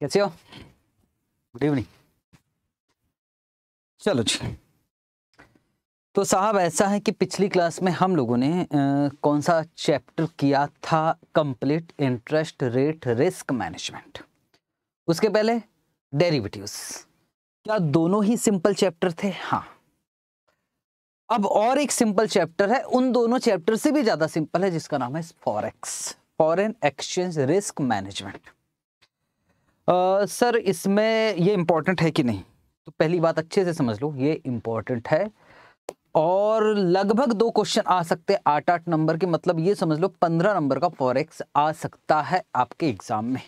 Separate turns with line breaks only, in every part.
कैसे हो good evening चलो जी
तो साहब ऐसा है कि पिछली क्लास में हम लोगों ने आ, कौन सा चैप्टर किया था complete interest rate risk management उसके पहले डेरिवेटिव्स क्या दोनों ही सिंपल चैप्टर थे हाँ अब और एक सिंपल चैप्टर है उन दोनों चैप्टर से भी ज़्यादा सिंपल है जिसका नाम है forex foreign exchange risk management sir इसमें ये इम्पोर्टेंट है कि नहीं तो पहली बात अच्छे से समझ लो ये इम्पोर्टेंट है और लगभग दो क्वेश्चन आ सकते हैं आठ आठ नंबर के मतलब ये समझ लो पंद्रह नंबर का फॉरेक्स आ सकता है आपके एग्जाम में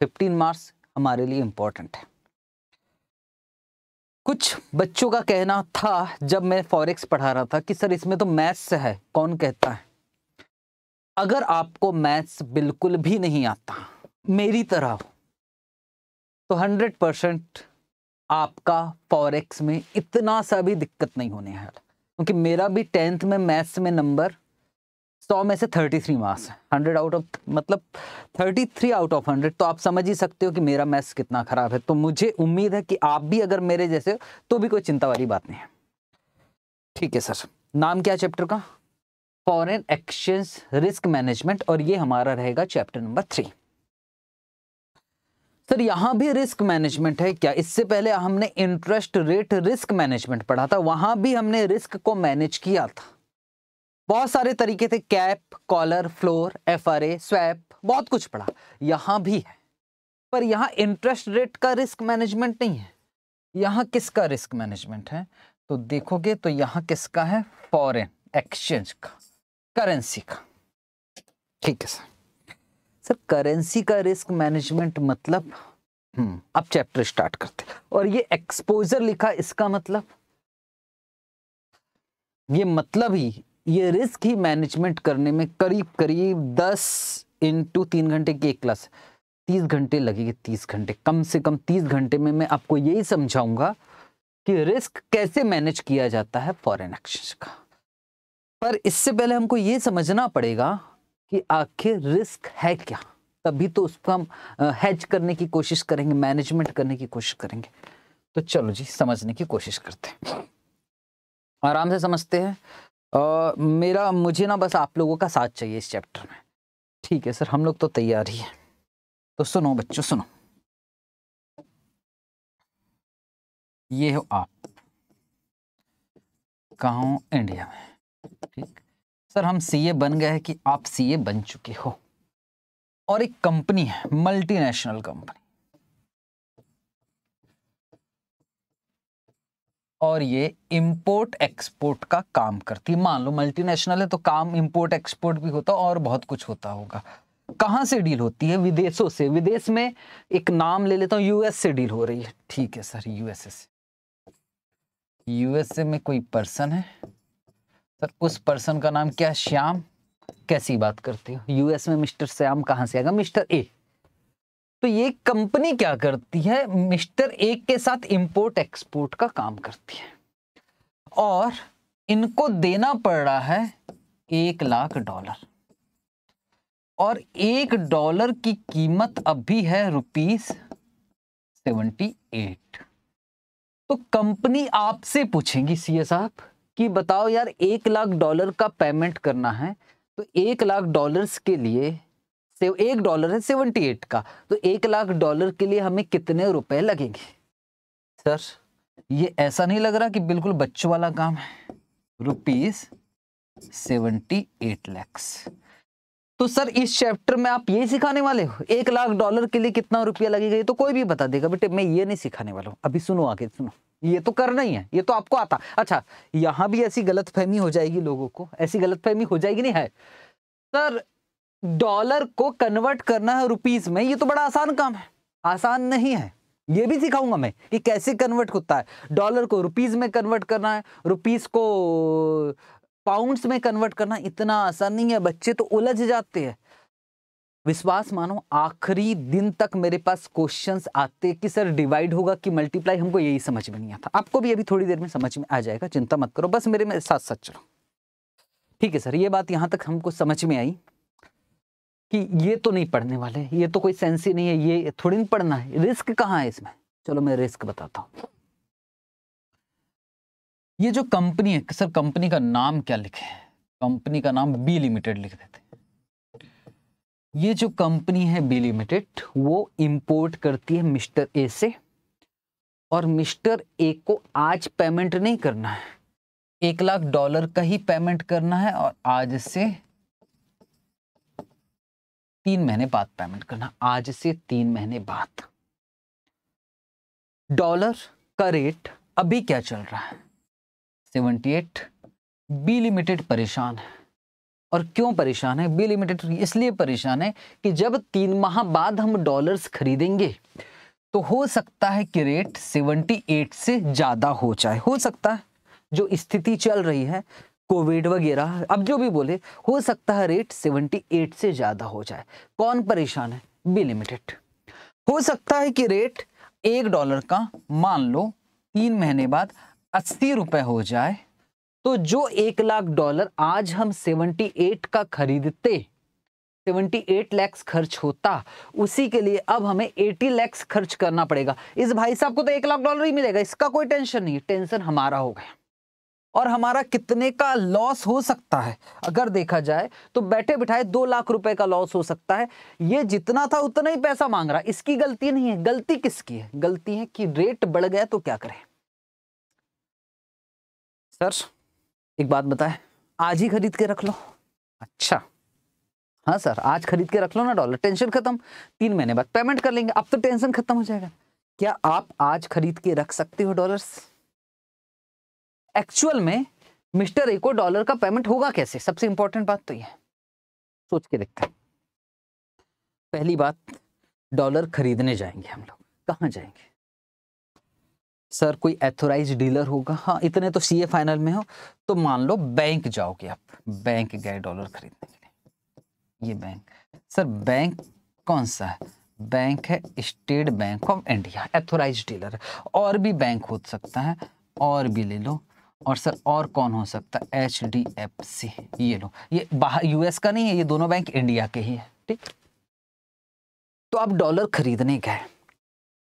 फिफ्टीन मार्क्स हमारे लिए इम्पोर्टेंट है कुछ बच्चों का कहना था जब मैं फॉरेक्स पढ़ा रहा था कि सर इसमें तो मैथ्स है कौन कहता है अगर आपको मैथ्स बिल्कुल भी नहीं आता मेरी तरह तो हंड्रेड परसेंट आपका फॉरेक्स में इतना सा भी दिक्कत नहीं होने है क्योंकि मेरा भी टेंथ में मैथ्स में नंबर सौ में से थर्टी थ्री मार्क्स है हंड्रेड आउट ऑफ मतलब thirty three out of hundred तो आप समझ ही सकते हो कि मेरा मैथ्स कितना ख़राब है तो मुझे उम्मीद है कि आप भी अगर मेरे जैसे हो तो भी कोई चिंता वाली बात नहीं है ठीक है सर नाम क्या चैप्टर का फॉरेन एक्सचेंज रिस्क मैनेजमेंट और ये हमारा रहेगा चैप्टर नंबर थ्री सर यहाँ भी रिस्क मैनेजमेंट है क्या इससे पहले हमने इंटरेस्ट रेट रिस्क मैनेजमेंट पढ़ा था वहां भी हमने रिस्क को मैनेज किया था बहुत सारे तरीके थे cap collar floor F R A swap बहुत कुछ पढ़ा यहां भी है पर यहां इंटरेस्ट रेट का रिस्क मैनेजमेंट नहीं है यहां किसका रिस्क मैनेजमेंट है तो देखोगे तो यहां किसका है फॉरेन एक्सचेंज का करेंसी का ठीक है सर सर करेंसी का रिस्क मैनेजमेंट मतलब हम्म, अब चैप्टर स्टार्ट करते और ये एक्सपोजर लिखा इसका मतलब ये मतलब ही ये रिस्क ही मैनेजमेंट करने में करीब करीब दस इंटू तीन घंटे की एक क्लास तीस घंटे लगेगी तीस घंटे कम से कम तीस घंटे में मैं आपको यही समझाऊंगा कि रिस्क कैसे मैनेज किया जाता है फॉरेन एक्सचेंज का पर इससे पहले हमको ये समझना पड़ेगा कि आखिर रिस्क है क्या तभी तो उसको हम हैज करने की कोशिश करेंगे मैनेजमेंट करने की कोशिश करेंगे तो चलो जी समझने की कोशिश करते हैं आराम से समझते हैं आ, मेरा मुझे ना बस आप लोगों का साथ चाहिए इस चैप्टर में ठीक है सर हम लोग तो तैयार ही हैं तो सुनो बच्चों सुनो
ये हो आप कहा इंडिया में ठीक सर हम सीए बन
गए कि आप सीए बन चुके हो और एक कंपनी है मल्टीनेशनल कंपनी और ये इंपोर्ट एक्सपोर्ट का काम करती है मान लो मल्टीनेशनल है तो काम इंपोर्ट एक्सपोर्ट भी होता और बहुत कुछ होता होगा कहां से डील होती है विदेशों से विदेश में एक नाम ले लेता हूँ यूएस से डील हो रही है ठीक है सर यूएसए से यूएसए में कोई पर्सन है सर उस पर्सन का नाम क्या श्याम कैसी बात करते हो यूएस में मिस्टर श्याम कहाँ से आएगा मिस्टर ए तो ये कंपनी क्या करती है मिस्टर ए के साथ इंपोर्ट एक्सपोर्ट का काम करती है और इनको देना पड़ रहा है एक लाख डॉलर और एक डॉलर की कीमत अभी है रुपीस सेवेंटी एट तो कंपनी आपसे पूछेंगी सीए साहब कि बताओ यार एक लाख डॉलर का पेमेंट करना है तो एक लाख डॉलर्स के लिए एक डॉलर है सेवेंटी एट का तो एक लाख डॉलर के लिए हमें कितने रुपए लगेंगे सर ये ऐसा नहीं लग रहा कि बिल्कुल बच्चों वाला काम है रुपीज सेवेंटी एट लैक्स तो सर इस चैप्टर में आप ये सिखाने वाले हो एक लाख डॉलर के लिए कितना रुपया लगेगा ये तो कोई भी बता देगा बेटे मैं ये नहीं सिखाने वाला हूँ अभी सुनो आगे सुनो ये तो करना ही है ये तो आपको आता अच्छा यहाँ भी ऐसी गलतफहमी हो जाएगी लोगों को ऐसी गलतफहमी हो जाएगी नहीं है सर डॉलर को कन्वर्ट करना है रुपीज में ये तो बड़ा आसान काम है आसान नहीं है ये भी सिखाऊंगा मैं कि कैसे कन्वर्ट होता है डॉलर को रुपीज में कन्वर्ट करना है रुपीज को पाउंड्स में कन्वर्ट करना इतना आसान नहीं है बच्चे तो उलझ जाते हैं विश्वास मानो आखिरी दिन तक मेरे पास क्वेश्चंस आते कि सर डिवाइड होगा कि मल्टीप्लाई हमको यही समझ में नहीं आता आपको भी अभी थोड़ी देर में समझ में आ जाएगा चिंता मत करो बस मेरे में साथ साथ चलो ठीक है सर ये बात यहाँ तक हमको समझ में आई कि ये तो नहीं पढ़ने वाले ये तो कोई सेंस ही नहीं है ये थोड़ी नहीं पढ़ना है रिस्क कहाँ है इसमें चलो मैं रिस्क बताता हूँ ये जो कंपनी है सर कंपनी का नाम क्या लिखे कंपनी का नाम बी लिमिटेड लिख देते ये जो कंपनी है बी लिमिटेड वो इंपोर्ट करती है मिस्टर ए से और मिस्टर ए को आज पेमेंट नहीं करना है एक लाख डॉलर का ही पेमेंट करना है और आज से तीन महीने बाद पेमेंट करना आज से तीन महीने बाद डॉलर का रेट अभी क्या चल रहा है सेवेंटी एट बी लिमिटेड परेशान है और क्यों परेशान है बी लिमिटेड इसलिए परेशान है कि जब तीन माह बाद हम डॉलर्स खरीदेंगे तो हो सकता है कि रेट एट से ज़्यादा हो जाए हो सकता है जो स्थिति चल रही है कोविड वगैरह अब जो भी बोले हो सकता है रेट एट से ज़्यादा हो जाए कौन परेशान है बी लिमिटेड हो सकता है कि रेट एक डॉलर का मान लो तीन महीने बाद अस्सी रुपये हो जाए तो जो एक लाख डॉलर आज हम सेवेंटी एट का खरीदते सेवेंटी एट लैक्स खर्च होता उसी के लिए अब हमें एटी लैक्स खर्च करना पड़ेगा इस भाई साहब को तो एक लाख डॉलर ही मिलेगा इसका कोई टेंशन नहीं टेंशन हमारा हो गया और हमारा कितने का लॉस हो सकता है अगर देखा जाए तो बैठे बिठाए दो लाख रुपए का लॉस हो सकता है ये जितना था उतना ही पैसा मांग रहा इसकी गलती नहीं है गलती किसकी है गलती है कि रेट बढ़ गया तो क्या करें सर एक बात बताए आज ही खरीद के रख लो अच्छा हाँ सर आज खरीद के रख लो ना डॉलर टेंशन खत्म तीन महीने बाद पेमेंट कर लेंगे अब तो टेंशन खत्म हो जाएगा क्या आप आज खरीद के रख सकते हो डॉलर्स एक्चुअल में मिस्टर ए को डॉलर का पेमेंट होगा कैसे सबसे इंपॉर्टेंट बात तो यह सोच के देखते हैं पहली बात डॉलर खरीदने जाएंगे हम लोग कहाँ जाएंगे सर कोई एथोराइज डीलर होगा हाँ इतने तो सीए फाइनल में हो तो मान लो बैंक जाओगे आप बैंक गए डॉलर खरीदने के लिए ये बैंक सर बैंक कौन सा है बैंक है State Bank of India authorised dealer और भी बैंक हो सकता है और भी ले लो और सर और कौन हो सकता है एच डी एफ सी ये लो ये बाहर यूएस का नहीं है ये दोनों बैंक इंडिया के ही है ठीक तो आप डॉलर खरीदने गए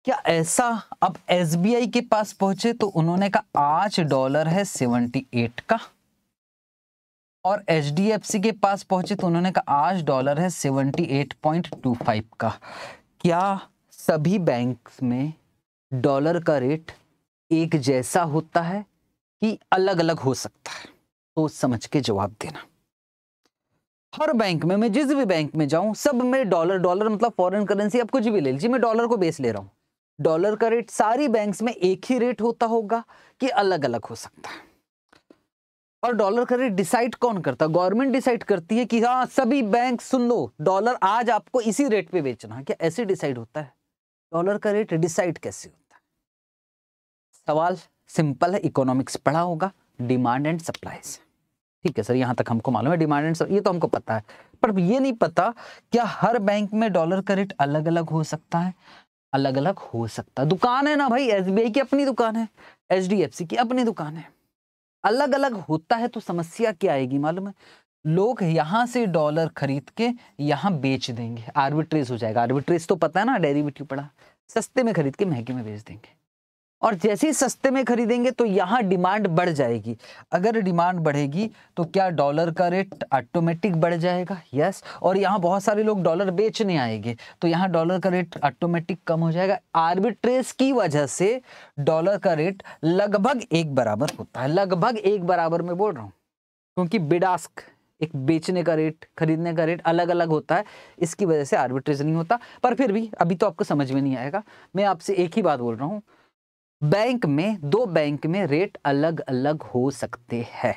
क्या ऐसा अब एस के पास पहुंचे तो उन्होंने कहा आज डॉलर है सेवनटी एट का और एच के पास पहुंचे तो उन्होंने कहा आज डॉलर है seventy eight point two five का क्या सभी बैंक में डॉलर का रेट एक जैसा होता है कि अलग अलग हो सकता है तो समझ के जवाब देना हर बैंक में मैं जिस भी बैंक में जाऊं सब में डॉलर डॉलर मतलब फॉरेन करेंसी आप कुछ भी ले लीजिए मैं डॉलर को बेस ले रहा हूं डॉलर का रेट सारी बैंक्स में एक ही रेट होता होगा कि अलग अलग हो सकता है और डॉलर का रेट डिसाइड कौन करता है गवर्नमेंट डिसाइड करती है कि हाँ सभी बैंक सुन लो डॉलर आज आपको इसी रेट पे बेचना है क्या ऐसे डिसाइड होता है डॉलर का रेट डिसाइड कैसे होता है सवाल सिंपल है इकोनॉमिक्स पढ़ा होगा डिमांड एंड सप्लाई से ठीक है सर यहाँ तक हमको मालूम है डिमांड एंड ये तो हमको पता है पर ये नहीं पता क्या हर बैंक में डॉलर का रेट अलग अलग हो सकता है अलग अलग हो सकता है दुकान है ना भाई एस की अपनी दुकान है एच की अपनी दुकान है अलग अलग होता है तो समस्या क्या आएगी मालूम है लोग यहाँ से डॉलर खरीद के यहाँ बेच देंगे आर्बिट्रेज हो जाएगा आर्बिट्रेज तो पता है ना डेरिवेटिव पड़ा सस्ते में खरीद के महंगे में बेच देंगे और जैसे ही सस्ते में खरीदेंगे तो यहाँ डिमांड बढ़ जाएगी अगर डिमांड बढ़ेगी तो क्या डॉलर का रेट ऑटोमेटिक बढ़ जाएगा यस और यहाँ बहुत सारे लोग डॉलर बेचने आएंगे तो यहाँ डॉलर का रेट ऑटोमेटिक कम हो जाएगा आर्बिट्रेज की वजह से डॉलर का रेट लगभग एक बराबर होता है लगभग एक बराबर में बोल रहा हूँ क्योंकि बिडास्क एक बेचने का रेट खरीदने का रेट अलग अलग होता है इसकी वजह से आर्बिट्रेज नहीं होता पर फिर भी अभी तो आपको समझ में नहीं आएगा मैं आपसे एक ही बात बोल रहा हूँ बैंक में दो बैंक में रेट अलग अलग हो सकते हैं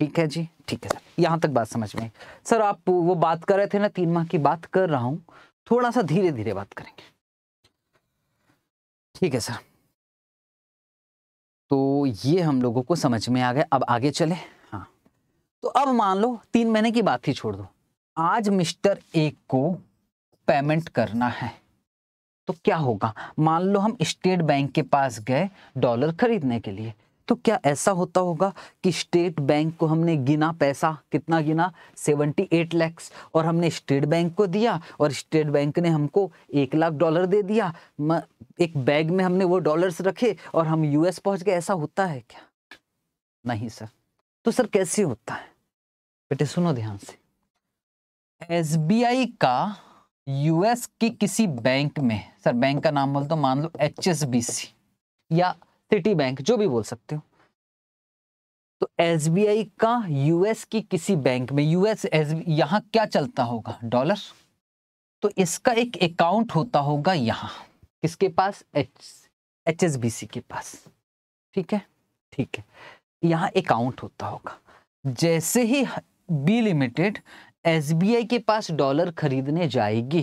ठीक है जी ठीक है सर यहां तक बात समझ में सर आप वो बात कर रहे थे ना तीन माह की बात कर रहा हूं थोड़ा सा धीरे धीरे बात करेंगे ठीक है सर तो ये हम लोगों को समझ में आ गया अब आगे चले हाँ तो अब मान लो तीन महीने की बात ही छोड़ दो आज मिस्टर एक को पेमेंट करना है तो क्या होगा मान लो हम स्टेट बैंक के पास गए डॉलर खरीदने के लिए तो क्या ऐसा होता होगा कि स्टेट बैंक को हमने गिना पैसा कितना गिना 78 लैक्स और हमने स्टेट बैंक को दिया और स्टेट बैंक ने हमको एक लाख डॉलर दे दिया एक बैग में हमने वो डॉलर्स रखे और हम यूएस पहुंच गए ऐसा होता है क्या नहीं सर तो सर कैसे होता है बेटे सुनो ध्यान से एसबीआई का यूएस की किसी बैंक में सर बैंक का नाम बोल तो मान लो एच या सिटी बैंक जो भी बोल सकते हो तो एस का यूएस की किसी बैंक में यूएस एस यहाँ क्या चलता होगा डॉलर तो इसका एक अकाउंट होता होगा यहाँ किसके पास H H S B C के पास ठीक है ठीक है यहां अकाउंट होता होगा जैसे ही बी लिमिटेड एसबीआई के पास डॉलर खरीदने जाएगी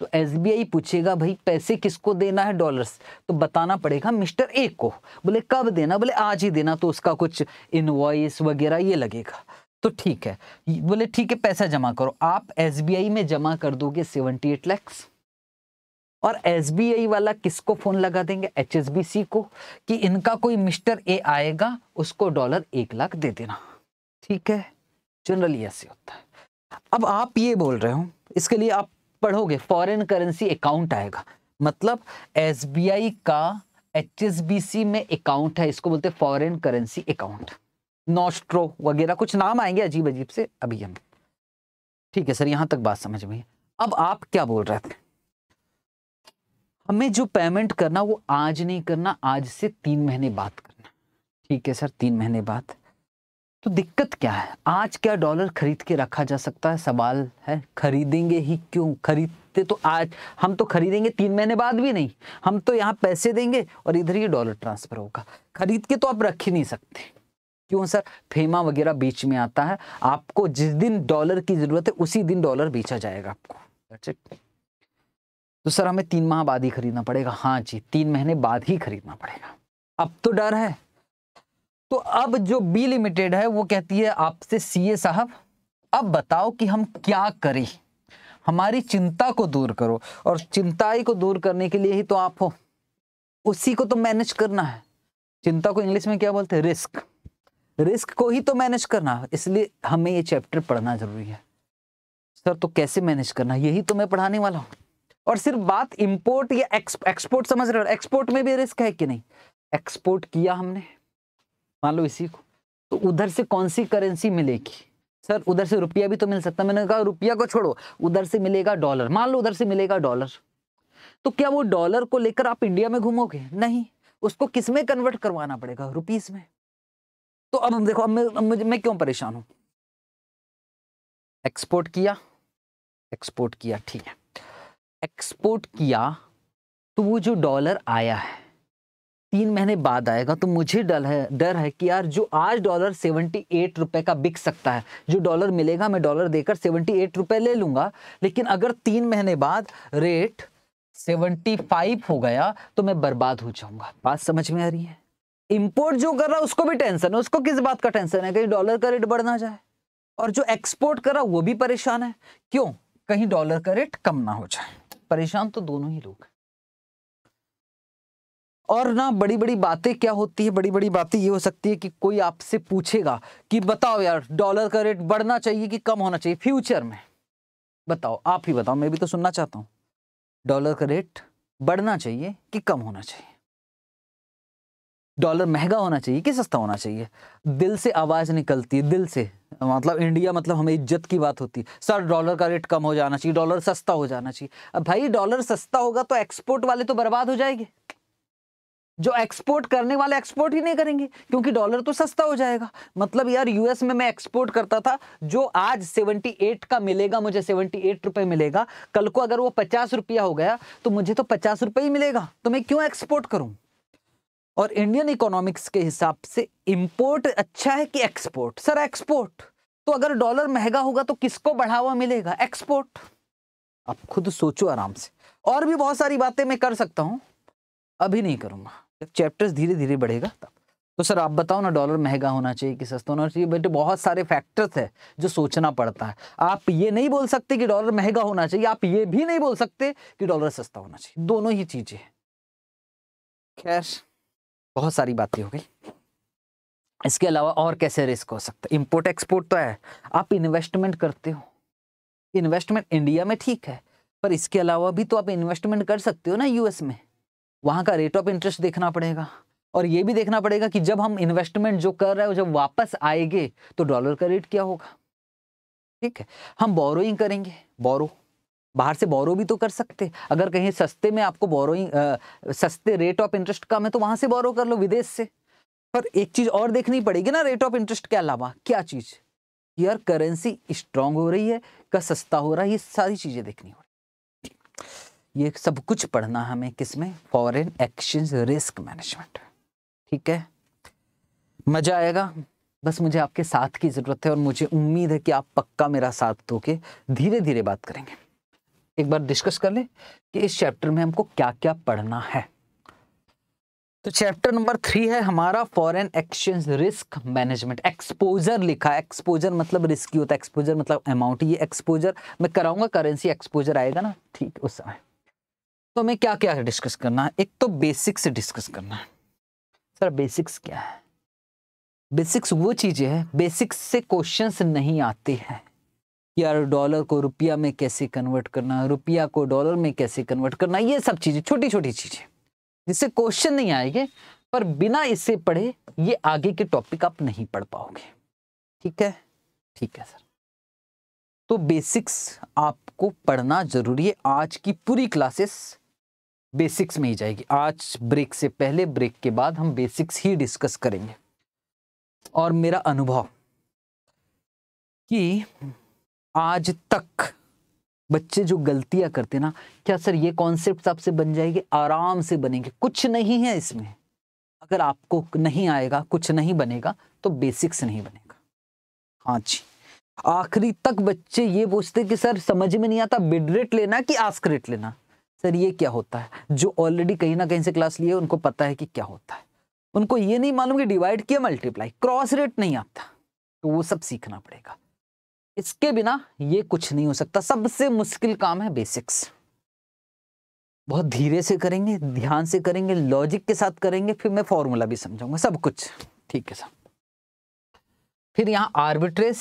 तो एसबीआई पूछेगा भाई पैसे किसको देना है डॉलर्स तो बताना पड़ेगा मिस्टर ए को बोले कब देना बोले आज ही देना तो उसका कुछ इनवॉइस वगैरह ये लगेगा तो ठीक है बोले ठीक है पैसा जमा करो आप एसबीआई में जमा कर दोगे सेवनटी एट लैक्स और एसबीआई वाला किसको फोन लगा देंगे एचएसबीसी को कि इनका कोई मिस्टर ए आएगा उसको डॉलर एक लाख दे देना ठीक है जनरली ऐसे होता है अब आप ये बोल रहे हो इसके लिए आप पढ़ोगे फॉरेन करेंसी अकाउंट आएगा मतलब एस का एच में अकाउंट है इसको बोलते फॉरेन करेंसी अकाउंट नोस्ट्रो वगैरह कुछ नाम आएंगे अजीब अजीब से अभी हम ठीक है सर यहां तक बात समझ में अब आप क्या बोल रहे थे हमें जो पेमेंट करना वो आज नहीं करना आज से तीन महीने बाद करना ठीक है सर तीन महीने बाद तो दिक्कत क्या है आज क्या डॉलर खरीद के रखा जा सकता है सवाल है खरीदेंगे ही क्यों खरीदते तो आज हम तो खरीदेंगे तीन महीने बाद भी नहीं हम तो यहाँ पैसे देंगे और इधर ही डॉलर ट्रांसफर होगा खरीद के तो आप रख ही नहीं सकते क्यों सर फेमा वगैरह बीच में आता है आपको जिस दिन डॉलर की ज़रूरत है उसी दिन डॉलर बेचा जाएगा आपको तो सर हमें तीन माह बाद ही खरीदना पड़ेगा हाँ जी तीन महीने बाद ही खरीदना पड़ेगा अब तो डर है तो अब जो बी लिमिटेड है वो कहती है आपसे सीए साहब अब बताओ कि हम क्या करें हमारी चिंता को दूर करो और चिंताई को दूर करने के लिए ही तो आप हो उसी को तो मैनेज करना है चिंता को इंग्लिश में क्या बोलते हैं रिस्क रिस्क को ही तो मैनेज करना है इसलिए हमें ये चैप्टर पढ़ना जरूरी है सर तो कैसे मैनेज करना है यही तो मैं पढ़ाने वाला हूँ और सिर्फ बात इंपोर्ट या एक्सपोर्ट समझ रहे हो एक्सपोर्ट में भी रिस्क है कि नहीं एक्सपोर्ट किया हमने मान लो इसी को तो उधर से कौन सी करेंसी मिलेगी सर उधर से रुपया भी तो मिल सकता मैंने कहा रुपया को छोड़ो उधर से मिलेगा डॉलर मान लो उधर से मिलेगा डॉलर तो क्या वो डॉलर को लेकर आप इंडिया में घूमोगे नहीं उसको किस में कन्वर्ट करवाना पड़ेगा रुपीज में तो अब देखो अब मैं मुझे मैं क्यों परेशान हूं एक्सपोर्ट किया एक्सपोर्ट किया ठीक है एक्सपोर्ट किया तो वो जो डॉलर आया है तीन महीने बाद आएगा तो मुझे डर है डर है कि यार जो आज डॉलर सेवेंटी एट रुपये का बिक सकता है जो डॉलर मिलेगा मैं डॉलर देकर सेवेंटी एट रुपये ले लूँगा लेकिन अगर तीन महीने बाद रेट सेवेंटी फाइव हो गया तो मैं बर्बाद हो जाऊँगा बात समझ में आ रही है इम्पोर्ट जो कर रहा है उसको भी टेंशन है उसको किस बात का टेंशन है कहीं डॉलर का रेट बढ़ ना जाए और जो एक्सपोर्ट कर रहा वो भी परेशान है क्यों कहीं डॉलर का रेट कम ना हो जाए परेशान तो दोनों ही लोग हैं और ना बड़ी बड़ी बातें क्या होती है बड़ी बड़ी बातें ये हो सकती है कि कोई आपसे पूछेगा कि बताओ यार डॉलर का रेट बढ़ना चाहिए कि कम होना चाहिए फ्यूचर में बताओ आप ही बताओ मैं भी तो सुनना चाहता हूँ डॉलर का रेट बढ़ना चाहिए कि कम होना चाहिए डॉलर महंगा होना चाहिए कि सस्ता होना चाहिए दिल से आवाज़ निकलती है दिल से मतलब इंडिया मतलब हमें इज्जत की बात होती है सर डॉलर का रेट कम हो जाना चाहिए डॉलर सस्ता हो जाना चाहिए अब भाई डॉलर सस्ता होगा तो एक्सपोर्ट वाले तो बर्बाद हो जाएंगे जो एक्सपोर्ट करने वाले एक्सपोर्ट ही नहीं करेंगे क्योंकि डॉलर तो सस्ता हो जाएगा मतलब यार यूएस में मैं एक्सपोर्ट करता था जो आज 78 का मिलेगा मुझे 78 रुपए मिलेगा कल को अगर वो पचास रुपया हो गया तो मुझे तो पचास रुपये ही मिलेगा तो मैं क्यों एक्सपोर्ट करूं और इंडियन इकोनॉमिक्स के हिसाब से इम्पोर्ट अच्छा है कि एक्सपोर्ट सर एक्सपोर्ट तो अगर डॉलर महंगा होगा तो किसको बढ़ावा मिलेगा एक्सपोर्ट आप खुद सोचो आराम से और भी बहुत सारी बातें मैं कर सकता हूँ अभी नहीं करूँगा चैप्टर्स धीरे धीरे बढ़ेगा तब तो सर आप बताओ ना डॉलर महंगा होना चाहिए कि सस्ता होना चाहिए बेटे बहुत सारे फैक्टर्स है जो सोचना पड़ता है आप ये नहीं बोल सकते कि डॉलर महंगा होना चाहिए आप ये भी नहीं बोल सकते कि डॉलर सस्ता होना चाहिए दोनों ही चीज़ें खैर बहुत सारी बातें हो गई इसके अलावा और कैसे रिस्क हो सकता है इम्पोर्ट एक्सपोर्ट तो है आप इन्वेस्टमेंट करते हो इन्वेस्टमेंट इंडिया में ठीक है पर इसके अलावा भी तो आप इन्वेस्टमेंट कर सकते हो ना यूएस में वहां का रेट ऑफ इंटरेस्ट देखना पड़ेगा और ये भी देखना पड़ेगा कि जब हम इन्वेस्टमेंट जो कर रहे हो जब वापस आएंगे तो डॉलर का रेट क्या होगा ठीक है हम बोरोइंग करेंगे बोरो बाहर से बोरो भी तो कर सकते अगर कहीं सस्ते में आपको बोरोइंग सस्ते रेट ऑफ इंटरेस्ट कम है तो वहां से बोरो कर लो विदेश से पर एक चीज़ और देखनी पड़ेगी ना रेट ऑफ इंटरेस्ट के अलावा क्या चीज़ यार करेंसी स्ट्रांग हो रही है का सस्ता हो रहा है ये सारी चीज़ें देखनी हो रही ये सब कुछ पढ़ना हमें किसमें फॉरेन एक्सचेंज रिस्क मैनेजमेंट ठीक है मज़ा आएगा बस मुझे आपके साथ की ज़रूरत है और मुझे उम्मीद है कि आप पक्का मेरा साथ दोगे धीरे धीरे बात करेंगे एक बार डिस्कस कर लें कि इस चैप्टर में हमको क्या क्या पढ़ना है तो चैप्टर नंबर थ्री है हमारा foreign exchange risk management exposure लिखा एक्सपोजर मतलब रिस्क होता है एक्सपोजर मतलब अमाउंट ये एक्सपोजर मैं कराऊंगा करेंसी एक्सपोजर आएगा ना ठीक उस समय तो हमें क्या क्या डिस्कस करना है एक तो बेसिक्स डिस्कस करना है सर बेसिक्स क्या है बेसिक्स वो चीज़ें हैं बेसिक्स से क्वेश्चंस नहीं आते हैं यार डॉलर को रुपया में कैसे कन्वर्ट करना रुपया को डॉलर में कैसे कन्वर्ट करना ये सब चीज़ें छोटी छोटी चीज़ें जिससे क्वेश्चन नहीं आएंगे पर बिना इससे पढ़े ये आगे के टॉपिक आप नहीं पढ़ पाओगे ठीक है ठीक है सर तो बेसिक्स आपको पढ़ना जरूरी है आज की पूरी क्लासेस बेसिक्स में ही जाएगी आज ब्रेक से पहले ब्रेक के बाद हम बेसिक्स ही डिस्कस करेंगे और मेरा अनुभव कि आज तक बच्चे जो गलतियां करते ना क्या सर ये कॉन्सेप्ट आपसे बन जाएंगे आराम से बनेंगे कुछ नहीं है इसमें अगर आपको नहीं आएगा कुछ नहीं बनेगा तो बेसिक्स नहीं बनेगा हाँ जी आखिरी तक बच्चे ये पूछते कि सर समझ में नहीं आता बिडरेट लेना कि आस्क्रेट लेना सर ये क्या होता है जो ऑलरेडी कहीं ना कहीं से क्लास लिए उनको पता है कि क्या होता है उनको ये नहीं मालूम कि डिवाइड किया मल्टीप्लाई क्रॉस रेट नहीं आता तो वो सब सीखना पड़ेगा इसके बिना ये कुछ नहीं हो सकता सबसे मुश्किल काम है बेसिक्स बहुत धीरे से करेंगे ध्यान से करेंगे लॉजिक के साथ करेंगे फिर मैं फॉर्मूला भी समझाऊंगा सब कुछ ठीक है सर फिर यहाँ आर्बिट्रेस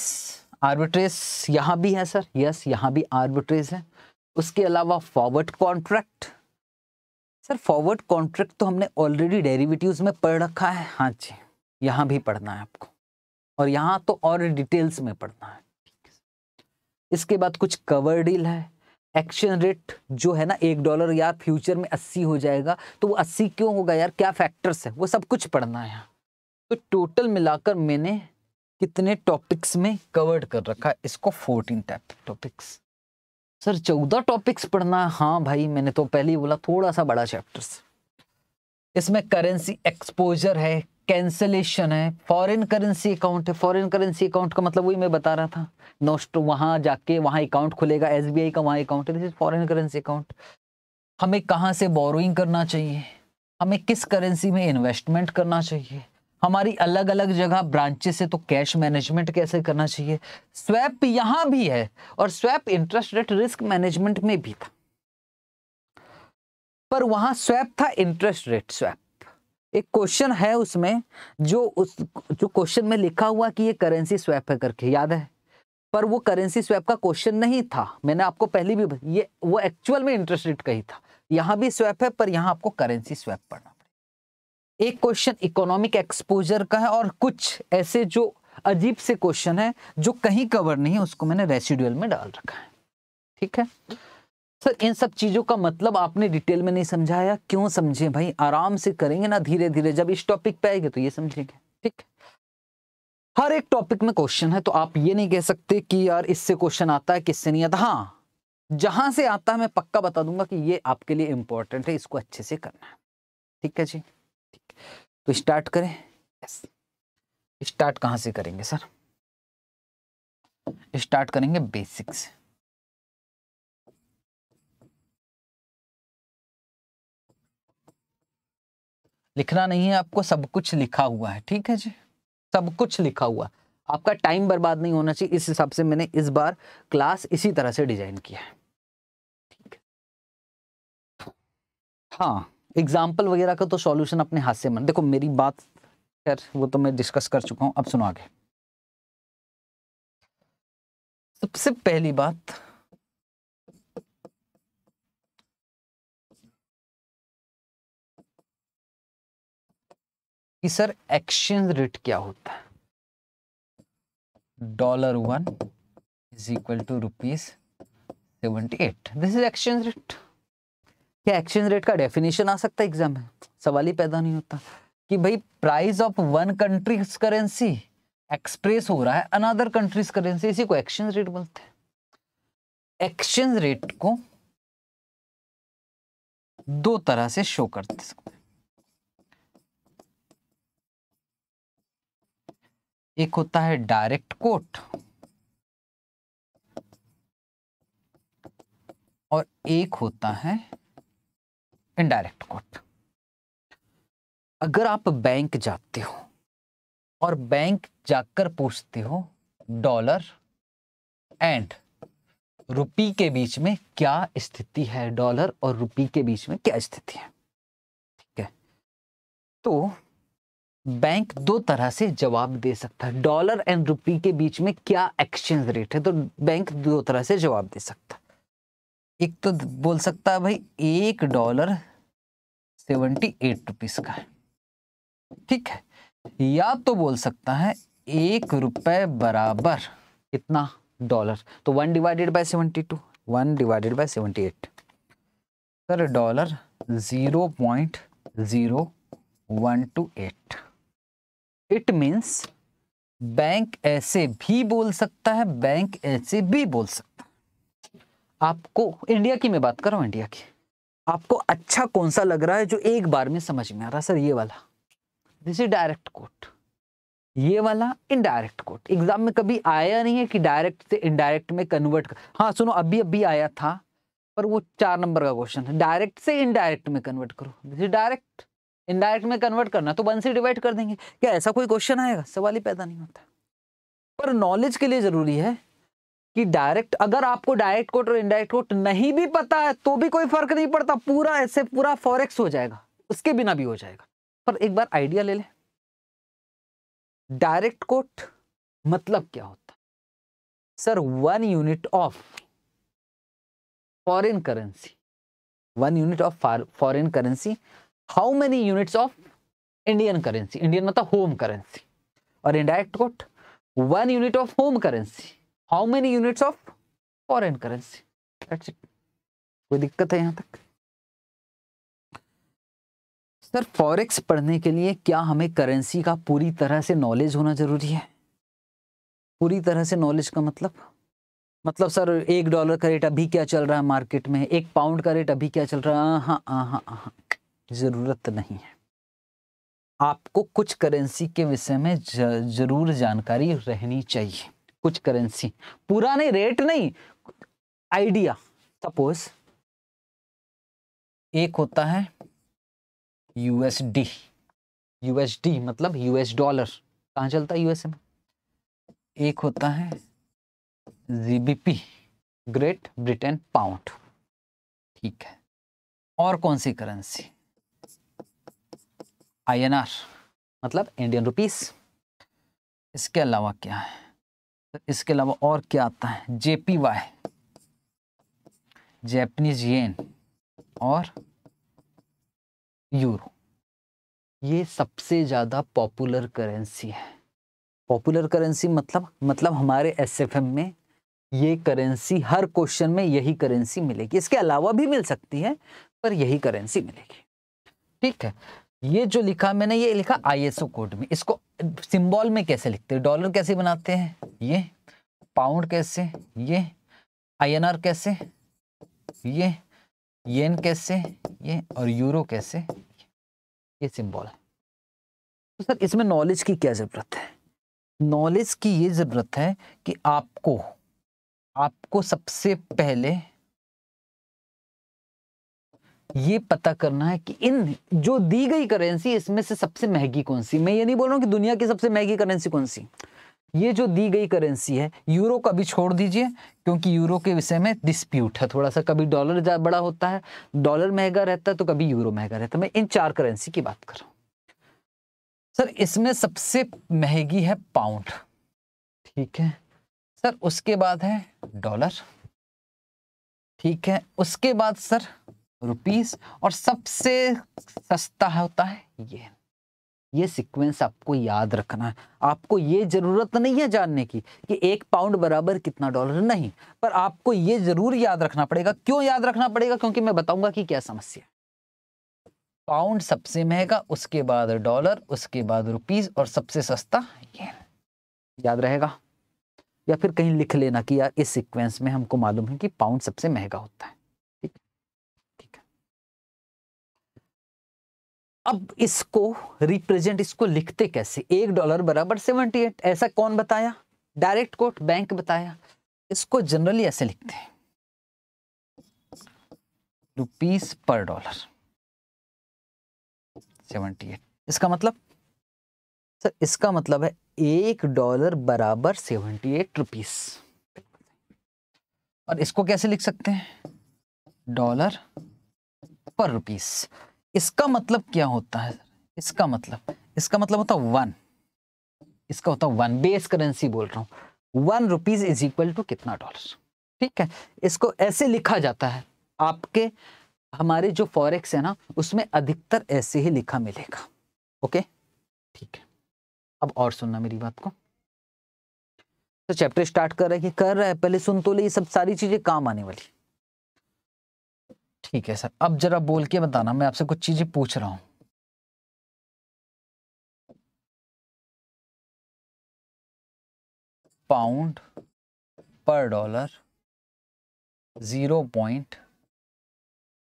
आर्बिट्रेस यहाँ भी है सर यस यहाँ भी आर्बिट्रेस है उसके अलावा forward contract sir forward contract तो हमने ऑलरेडी डेरिवेटिव्स में पढ़ रखा है हाँ जी यहाँ भी पढ़ना है आपको और यहाँ तो और डिटेल्स में पढ़ना है इसके बाद कुछ कवर डील है एक्शन रेट जो है ना एक डॉलर यार फ्यूचर में अस्सी हो जाएगा तो वो अस्सी क्यों होगा यार क्या फैक्टर्स है वो सब कुछ पढ़ना है तो टोटल मिलाकर मैंने कितने टॉपिक्स में कवर्ड कर रखा है इसको फोर्टीन टाइप टॉपिक्स सर चौदह टॉपिक्स पढ़ना हाँ भाई मैंने तो पहले ही बोला थोड़ा सा बड़ा चैप्टर्स इसमें करेंसी एक्सपोजर है कैंसलेशन है फॉरेन करेंसी अकाउंट है फॉरेन करेंसी अकाउंट का मतलब वही मैं बता रहा था नोस्ट वहाँ जाके वहाँ अकाउंट खुलेगा एसबीआई का वहाँ अकाउंट है this is foreign currency account हमें कहाँ से बोरोइंग करना चाहिए हमें किस करेंसी में इन्वेस्टमेंट करना चाहिए हमारी अलग अलग जगह ब्रांचेस है तो कैश मैनेजमेंट कैसे करना चाहिए स्वैप यहां भी है और swap interest rate risk management में भी था पर वहां स्वैप था इंटरेस्ट रेट स्वैप एक क्वेश्चन है उसमें जो उस जो क्वेश्चन में लिखा हुआ कि ये करेंसी स्वैप है करके याद है पर वो करेंसी स्वैप का क्वेश्चन नहीं था मैंने आपको पहले भी ये वो एक्चुअल में इंटरेस्ट रेट कही था यहाँ भी स्वैप है पर यहाँ आपको करेंसी स्वैप पढ़ना एक क्वेश्चन इकोनॉमिक एक्सपोजर का है और कुछ ऐसे जो अजीब से क्वेश्चन है जो कहीं कवर नहीं है उसको मैंने रेसिडुअल में डाल रखा है ठीक है सर इन सब चीज़ों का मतलब आपने डिटेल में नहीं समझाया क्यों समझे भाई आराम से करेंगे ना धीरे धीरे जब इस टॉपिक पे आएंगे तो ये समझेंगे ठीक हर एक टॉपिक में क्वेश्चन है तो आप ये नहीं कह सकते कि यार इससे क्वेश्चन आता है किससे नहीं आता हाँ जहां से आता है मैं पक्का बता दूंगा कि ये आपके लिए इंपॉर्टेंट है इसको अच्छे से करना है ठीक है जी तो स्टार्ट करें यस
स्टार्ट कहाँ से करेंगे सर स्टार्ट करेंगे बेसिक से लिखना नहीं है आपको सब कुछ लिखा हुआ है ठीक है जी
सब कुछ लिखा हुआ आपका टाइम बर्बाद नहीं होना चाहिए इस हिसाब से मैंने इस बार क्लास इसी तरह से डिजाइन किया है ठीक है हाँ एग्जाम्पल वगैरह का तो सॉल्यूशन अपने हाथ से मन देखो मेरी बात खैर वो तो मैं
डिस्कस कर चुका हूँ अब सुनो आगे सबसे पहली बात कि सर एक्सचेंज रेट क्या होता है dollar one is equal to
rupees seventy eight this is exchange rate क्या एक्सचेंज रेट का डेफिनेशन आ सकता है एग्जाम में सवाल ही पैदा नहीं होता कि भाई price of one country's currency express हो रहा है अनदर कंट्रीज करेंसी इसी को एक्सचेंज रेट बोलते हैं
एक्सचेंज रेट को दो तरह से शो कर सकते हैं
एक होता है डायरेक्ट कोट और एक होता है इनडायरेक्ट कॉस्ट अगर आप बैंक जाते हो और बैंक जाकर पूछते हो डॉलर एंड रुपी के बीच में क्या स्थिति है डॉलर और रुपी के बीच में क्या स्थिति है ठीक है तो बैंक दो तरह से जवाब दे सकता है डॉलर एंड रुपी के बीच में क्या एक्सचेंज रेट है तो बैंक दो तरह से जवाब दे सकता है एक तो बोल सकता है भाई एक डॉलर सेवेंटी एट रुपीज का है ठीक है या तो बोल सकता है एक रुपए बराबर कितना डॉलर तो one divided by seventy two one divided by seventy eight sir dollar zero point zero one two eight it means bank ऐसे भी बोल सकता है बैंक ऐसे भी बोल सकता है आपको इंडिया की मैं बात कर रहा हूं इंडिया की आपको अच्छा कौन सा लग रहा है जो एक बार में समझ में आ रहा है सर ये वाला दिस इज डायरेक्ट कोट ये वाला इनडायरेक्ट कोट एग्जाम में कभी आया नहीं है कि डायरेक्ट से इनडायरेक्ट में कन्वर्ट कर हाँ सुनो अभी अभी आया था पर वो चार नंबर का क्वेश्चन है डायरेक्ट से इनडायरेक्ट में कन्वर्ट करो दिस इज डायरेक्ट इनडायरेक्ट में कन्वर्ट करना तो वन से डिवाइड कर देंगे क्या ऐसा कोई क्वेश्चन आएगा सवाल ही पैदा नहीं होता पर नॉलेज के लिए जरूरी है कि डायरेक्ट अगर आपको डायरेक्ट कोट और इनडायरेक्ट कोट नहीं भी पता है तो भी कोई फर्क नहीं पड़ता पूरा ऐसे पूरा फॉरेक्स हो जाएगा उसके बिना भी हो जाएगा पर एक बार आइडिया ले लें डायरेक्ट कोट मतलब क्या होता है sir one unit of foreign currency one unit of foreign currency how many units of Indian currency Indian मतलब होम करेंसी और indirect quote one unit of home currency how many units of foreign currency कोई दिक्कत है यहां तक sir forex पढ़ने के लिए क्या हमें करेंसी का पूरी तरह से नॉलेज होना जरूरी है पूरी तरह से नॉलेज का मतलब मतलब सर एक डॉलर का रेट अभी क्या चल रहा है मार्केट में एक पाउंड का रेट अभी क्या चल रहा है हाँ हाँ हाँ, हाँ, हाँ। ज़रूरत नहीं है आपको कुछ करेंसी के विषय में जरूर जानकारी रहनी चाहिए कुछ करेंसी पूरा नहीं रेट नहीं आइडिया सपोज एक होता है यूएसडी यूएसडी मतलब यूएस डॉलर कहा चलता है यूएसए में एक होता है जीबीपी ग्रेट ब्रिटेन पाउंड ठीक है और कौन सी करेंसी आईएनआर मतलब इंडियन रुपीस इसके अलावा क्या है तो इसके अलावा और क्या आता है जेपी वाई जैपनीज येन और यूरो ये सबसे ज़्यादा पॉपुलर करेंसी है पॉपुलर करेंसी मतलब मतलब हमारे एसएफएम में ये करेंसी हर क्वेश्चन में यही करेंसी मिलेगी इसके अलावा भी मिल सकती है पर यही करेंसी मिलेगी ठीक है ये जो लिखा मैंने ये लिखा आईएसओ कोड में इसको सिंबल में कैसे लिखते हैं डॉलर कैसे बनाते हैं ये पाउंड कैसे ये आईएनआर कैसे ये येन कैसे ये और यूरो कैसे ये सिंबल है तो सर इसमें नॉलेज की क्या ज़रूरत है नॉलेज की ये ज़रूरत है कि आपको आपको सबसे पहले ये पता करना है कि इन जो दी गई करेंसी इसमें से सबसे महंगी कौन सी मैं ये नहीं बोल रहा हूँ कि दुनिया की सबसे महंगी करेंसी कौन सी ये जो दी गई करेंसी है यूरो का भी छोड़ दीजिए क्योंकि यूरो के विषय में डिस्प्यूट है थोड़ा सा कभी डॉलर बड़ा होता है डॉलर महंगा रहता है तो कभी यूरो महंगा रहता है मैं इन चार करेंसी की बात कर रहा हूँ सर इसमें सबसे महंगी है पाउंड ठीक है सर उसके बाद है डॉलर ठीक है उसके बाद सर रुपीस और सबसे सस्ता होता है ये ये सीक्वेंस आपको याद रखना है आपको ये ज़रूरत नहीं है जानने की कि एक पाउंड बराबर कितना डॉलर नहीं पर आपको ये ज़रूर याद रखना पड़ेगा क्यों याद रखना पड़ेगा क्योंकि मैं बताऊंगा कि क्या समस्या है पाउंड सबसे महंगा उसके बाद डॉलर उसके बाद रुपीस और सबसे सस्ता ये याद रहेगा या फिर कहीं लिख लेना कि यार इस सिक्वेंस में हमको मालूम है कि पाउंड सबसे महंगा होता है अब इसको रिप्रेजेंट इसको लिखते कैसे एक डॉलर बराबर सेवेंटी एट ऐसा कौन बताया डायरेक्ट कोट बैंक बताया इसको जनरली ऐसे लिखते हैं रुपीस पर डॉलर सेवेंटी एट इसका मतलब सर इसका मतलब है एक डॉलर बराबर सेवेंटी एट रुपीस और इसको कैसे लिख सकते हैं डॉलर पर रुपीस इसका मतलब क्या होता है इसका मतलब इसका मतलब होता है वन इसका होता है वन बेस करेंसी बोल रहा हूँ one rupees is equal to कितना डॉलर ठीक है इसको ऐसे लिखा जाता है आपके हमारे जो फॉरेक्स है ना उसमें अधिकतर ऐसे ही लिखा मिलेगा ओके ठीक है अब और सुनना मेरी बात को तो चैप्टर स्टार्ट कर रहे कर रहा है पहले सुन तो ले ये सब
सारी चीजें काम आने वाली ठीक है सर अब जरा बोल के बताना मैं आपसे कुछ चीजें पूछ रहा हूं पाउंड पर dollar zero point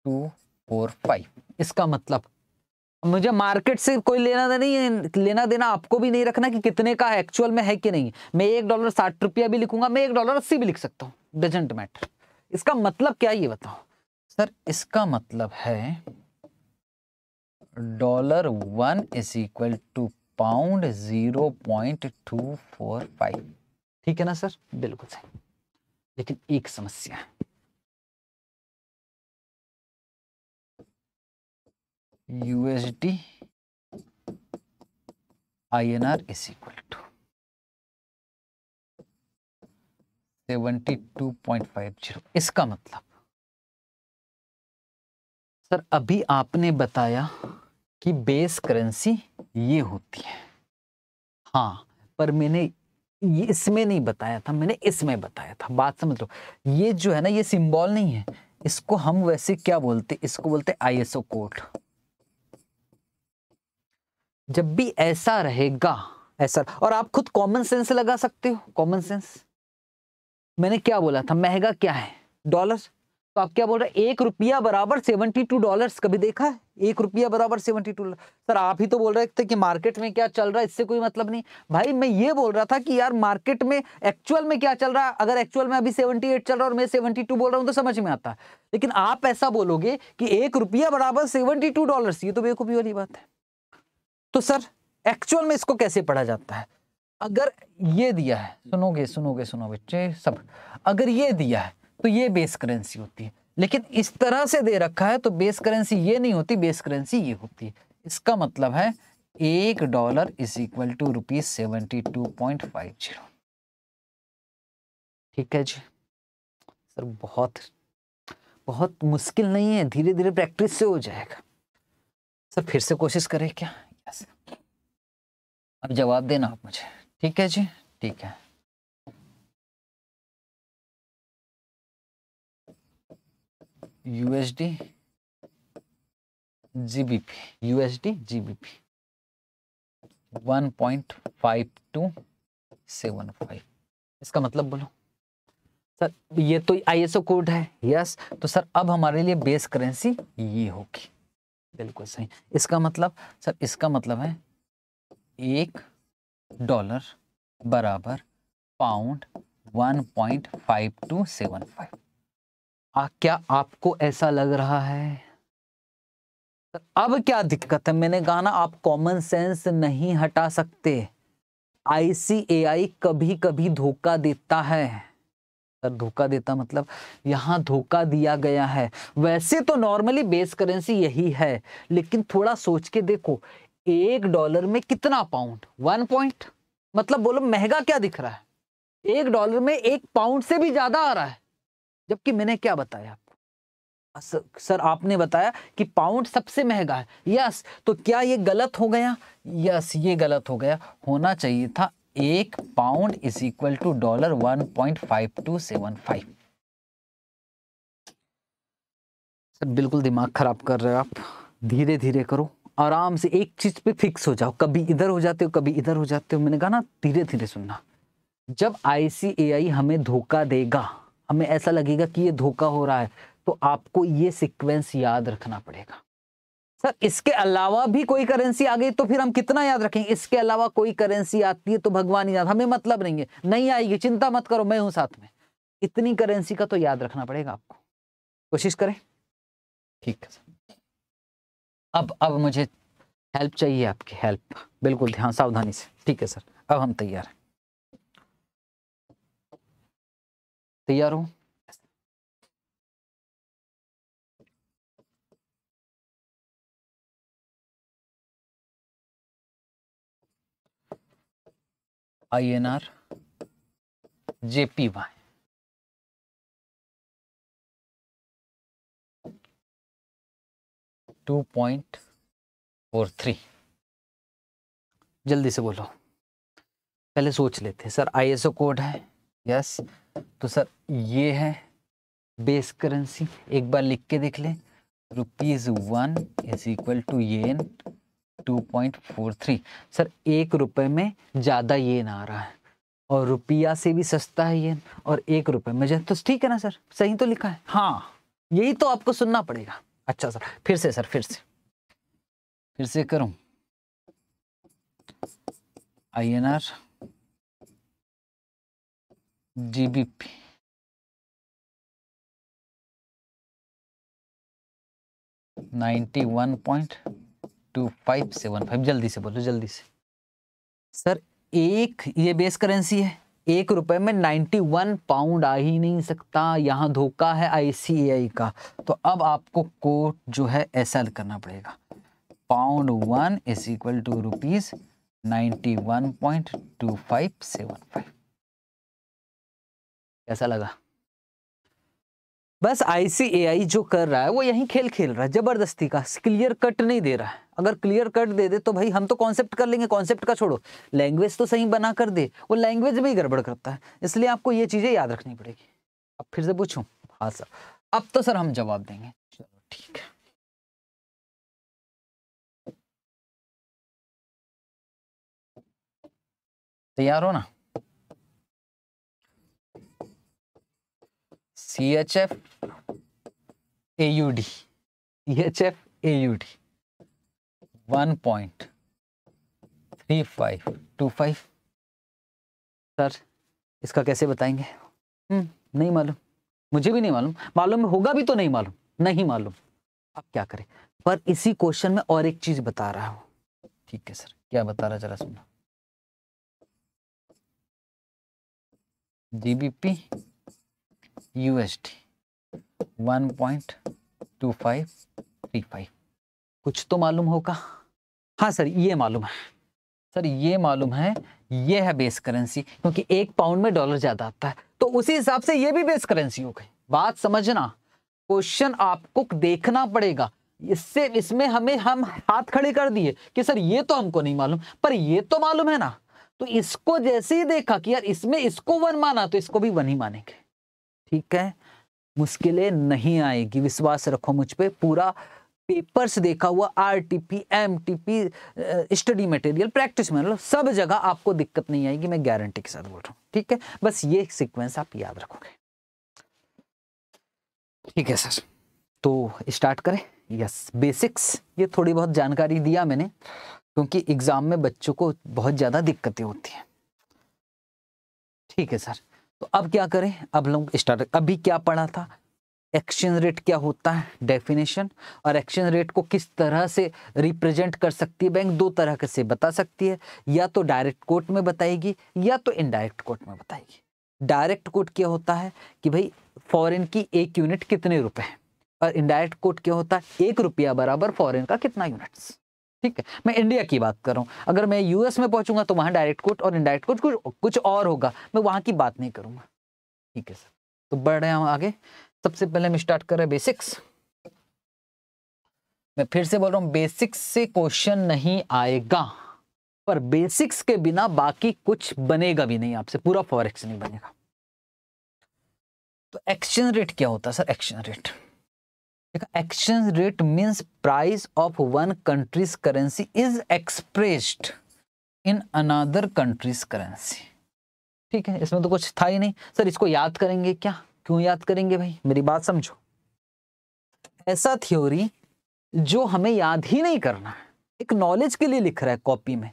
two four five
इसका मतलब मुझे मार्केट से कोई लेना देना नहीं लेना देना आपको भी नहीं रखना कि कितने का एक्चुअल में है कि नहीं मैं एक डॉलर साठ रुपया भी लिखूंगा मैं एक डॉलर अस्सी भी लिख सकता हूँ डजेंट मैटर इसका मतलब क्या ये बताओ सर इसका मतलब है dollar one is equal to pound zero
point two four five ठीक है ना सर बिल्कुल सही लेकिन एक समस्या है USD INR is equal to seventy two point five zero इसका मतलब सर अभी आपने
बताया कि बेस करेंसी ये होती है हाँ पर मैंने इसमें नहीं बताया था मैंने इसमें बताया था बात समझ लो ये जो है ना ये सिंबल नहीं है इसको हम वैसे क्या बोलते इसको बोलते आईएसओ कोड जब भी ऐसा रहेगा ऐसा और आप खुद कॉमन सेंस लगा सकते हो कॉमन सेंस मैंने क्या बोला था महंगा क्या है डॉलर तो आप क्या बोल रहे हैं एक रुपया बराबर सेवेंटी टू डॉलर कभी देखा है एक रुपया बराबर सेवेंटी टू सर आप ही तो बोल रहे थे कि मार्केट में क्या चल रहा है इससे कोई मतलब नहीं भाई मैं ये बोल रहा था कि यार मार्केट में एक्चुअल में क्या चल रहा है अगर एक्चुअल में अभी सेवेंटी एट चल रहा है और मैं सेवेंटी टू बोल रहा हूँ तो समझ में आता लेकिन आप ऐसा बोलोगे कि एक रुपया बराबर सेवेंटी टू डॉलर ये तो बेवकूफ़ी वाली बात है तो सर एक्चुअल में इसको कैसे पढ़ा जाता है अगर ये दिया है सुनोगे सुनोगे सुनो बच्चे सब अगर ये दिया है तो ये बेस करेंसी होती है लेकिन इस तरह से दे रखा है तो बेस करेंसी ये नहीं होती बेस करेंसी ये होती है इसका मतलब है एक dollar is equal to rupees seventy two point five zero ठीक है जी सर बहुत बहुत मुश्किल नहीं है धीरे धीरे प्रैक्टिस से हो जाएगा
सर फिर से कोशिश करें क्या यस अब जवाब देना आप मुझे ठीक है जी ठीक है USD
GBP USD GBP five इसका मतलब बोलो सर ये तो आईएसओ कोड है यस तो सर अब हमारे लिए बेस करेंसी ये होगी बिल्कुल सही इसका मतलब सर इसका मतलब है एक डॉलर बराबर pound one point five two seven five आ, क्या आपको ऐसा लग रहा है अब क्या दिक्कत है मैंने कहा ना आप कॉमन सेंस नहीं हटा सकते आईसीएआई कभी कभी धोखा देता है सर धोखा देता मतलब यहां धोखा दिया गया है वैसे तो नॉर्मली बेस करेंसी यही है लेकिन थोड़ा सोच के देखो एक डॉलर में कितना पाउंड वन पॉइंट मतलब बोलो महंगा क्या दिख रहा है एक डॉलर में एक पाउंड से भी ज्यादा आ रहा है जबकि मैंने क्या बताया हाँ, सर आपने बताया कि पाउंड सबसे महंगा है यस तो क्या ये गलत हो गया यस ये गलत हो गया होना चाहिए था एक pound is equal to dollar one point five two seven five sir बिल्कुल दिमाग खराब कर रहे हो आप धीरे धीरे करो आराम से एक चीज पे फिक्स हो जाओ कभी इधर हो जाते हो कभी इधर हो जाते हो मैंने कहा ना धीरे धीरे सुनना जब आई हमें धोखा देगा हमें ऐसा लगेगा कि ये धोखा हो रहा है तो आपको ये सिक्वेंस याद रखना पड़ेगा सर इसके अलावा भी कोई करेंसी आ गई तो फिर हम कितना याद रखेंगे इसके अलावा कोई करेंसी आती है तो भगवान ही याद हमें मतलब नहीं है नहीं आएगी चिंता मत करो मैं हूं साथ में इतनी करेंसी का तो याद रखना पड़ेगा आपको कोशिश करें
ठीक है सर
अब अब मुझे हेल्प चाहिए आपकी हेल्प बिल्कुल ध्यान सावधानी से ठीक है सर अब
हम तैयार हैं तैयार हो I N R JP Y two point four three जल्दी से बोलो
पहले सोच लेते हैं सर आईएसओ कोड है यस yes. तो सर ये है बेस करेंसी एक बार लिख के देख लें rupees one is equal to ये two point four three sir एक रुपये में ज़्यादा ना आ रहा है और रुपया से भी सस्ता है ये और एक रुपये में तो ठीक है ना सर सही तो लिखा है हाँ यही तो आपको सुनना पड़ेगा अच्छा सर फिर से सर फिर से
फिर से करूँ I N R GBP. Ninety one point two five seven five जल्दी से बोलो जल्दी से सर
एक ये बेस करेंसी है एक रुपए में नाइन्टी वन पाउंड आ ही नहीं सकता यहाँ धोखा है आईसीएआई का तो अब आपको कोट जो है ऐसा करना पड़ेगा pound one is equal to rupees ninety one point two five seven five कैसा लगा बस आईसीएआई जो कर रहा है वो यही खेल खेल रहा है जबरदस्ती का क्लियर कट नहीं दे रहा है अगर क्लियर कट दे दे तो भाई हम तो कॉन्सेप्ट कर लेंगे कॉन्सेप्ट का छोड़ो लैंग्वेज तो सही बना कर दे वो लैंग्वेज भी गड़बड़ करता है इसलिए आपको ये चीज़ें याद रखनी पड़ेगी अब फिर से पूछू
हाँ सर अब तो सर हम जवाब देंगे चलो ठीक है तैयार हो ना
C H F A U D C H F A U D one point three five two five sir इसका कैसे बताएंगे
हम्म,
नहीं मालूम मुझे भी नहीं मालूम मालूम होगा भी तो नहीं मालूम नहीं मालूम अब क्या करें पर इसी क्वेश्चन में और एक चीज बता रहा हूं ठीक है सर क्या बता रहा जरा सुनो जीबीपी USD 1.2535 कुछ तो मालूम होगा हाँ सर ये मालूम है सर ये मालूम है ये है बेस करेंसी क्योंकि एक पाउंड में डॉलर ज़्यादा आता है तो उसी हिसाब से ये भी बेस करेंसी हो गई बात समझना क्वेश्चन आपको देखना पड़ेगा इससे इसमें हमें हम हाथ खड़े कर दिए कि सर ये तो हमको नहीं मालूम पर ये तो मालूम है ना तो इसको जैसे ही देखा कि यार इसमें इसको वन माना तो इसको भी वन ही मानेंगे ठीक है मुश्किलें नहीं आएगी विश्वास रखो मुझ पर पूरा पेपर्स देखा हुआ R T P M T P study material practice मतलब सब जगह आपको दिक्कत नहीं आएगी मैं गारंटी के साथ बोल रहा हूँ ठीक है बस ये सीक्वेंस आप याद रखोगे ठीक है सर तो स्टार्ट करें यस बेसिक्स ये थोड़ी बहुत जानकारी दिया मैंने क्योंकि एग्ज़ाम में बच्चों को बहुत ज़्यादा दिक्कतें होती हैं ठीक है सर तो अब क्या करें अब लोग स्टार्ट अभी क्या पढ़ा था एक्सचेंज रेट क्या होता है डेफिनेशन और एक्सचेंज रेट को किस तरह से रिप्रेजेंट कर सकती है बैंक दो तरह से बता सकती है या तो डायरेक्ट कोर्ट में बताएगी या तो इनडायरेक्ट कोर्ट में बताएगी डायरेक्ट कोर्ट क्या होता है कि भाई फॉरेन की एक यूनिट कितने रुपए है और इनडायरेक्ट कोर्ट क्या होता है एक रुपया बराबर फॉरेन का कितना यूनिट्स ठीक है मैं इंडिया की बात कर रहा हूँ अगर मैं यूएस में पहुंचूंगा तो वहां डायरेक्ट कोर्ट और इनडायरेक्ट कोर्ट कुछ कुछ और होगा मैं वहां की बात नहीं करूंगा ठीक है सर तो बढ़ रहे हैं हम आगे सबसे पहले हम स्टार्ट कर रहे हैं बेसिक्स मैं फिर से बोल रहा हूँ बेसिक्स से क्वेश्चन नहीं आएगा पर बेसिक्स के बिना बाकी कुछ बनेगा भी नहीं आपसे पूरा फॉरेक्स नहीं बनेगा तो एक्सचेंज रेट क्या होता है sir exchange rate exchange rate means price of one country's currency is expressed in another country's currency ठीक है इसमें तो कुछ था ही नहीं सर इसको याद करेंगे क्या क्यों याद करेंगे भाई मेरी बात समझो ऐसा थ्योरी जो हमें याद ही नहीं करना है एक नॉलेज के लिए लिख रहा है कॉपी में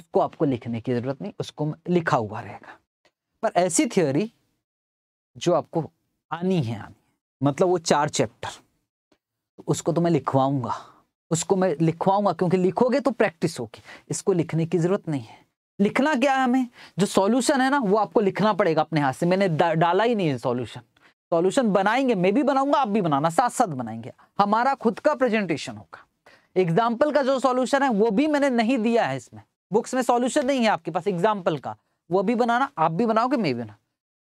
उसको आपको लिखने की जरूरत नहीं उसको लिखा हुआ रहेगा पर ऐसी थ्योरी जो आपको आनी है आनी मतलब वो चार चैप्टर उसको तो मैं लिखवाऊंगा उसको मैं लिखवाऊंगा क्योंकि लिखोगे तो प्रैक्टिस होगी इसको लिखने की ज़रूरत नहीं है लिखना क्या है हमें जो सॉल्यूशन है ना वो आपको लिखना पड़ेगा अपने हाथ से मैंने डाला ही नहीं है सॉल्यूशन सॉल्यूशन बनाएंगे मैं भी बनाऊंगा आप भी बनाना साथ साथ बनाएंगे हमारा खुद का प्रेजेंटेशन होगा एग्जाम्पल का जो सॉल्यूशन है वो भी मैंने नहीं दिया है इसमें बुक्स में सॉल्यूशन नहीं है आपके पास एग्जाम्पल का वो भी बनाना आप भी बनाओगे मैं भी बना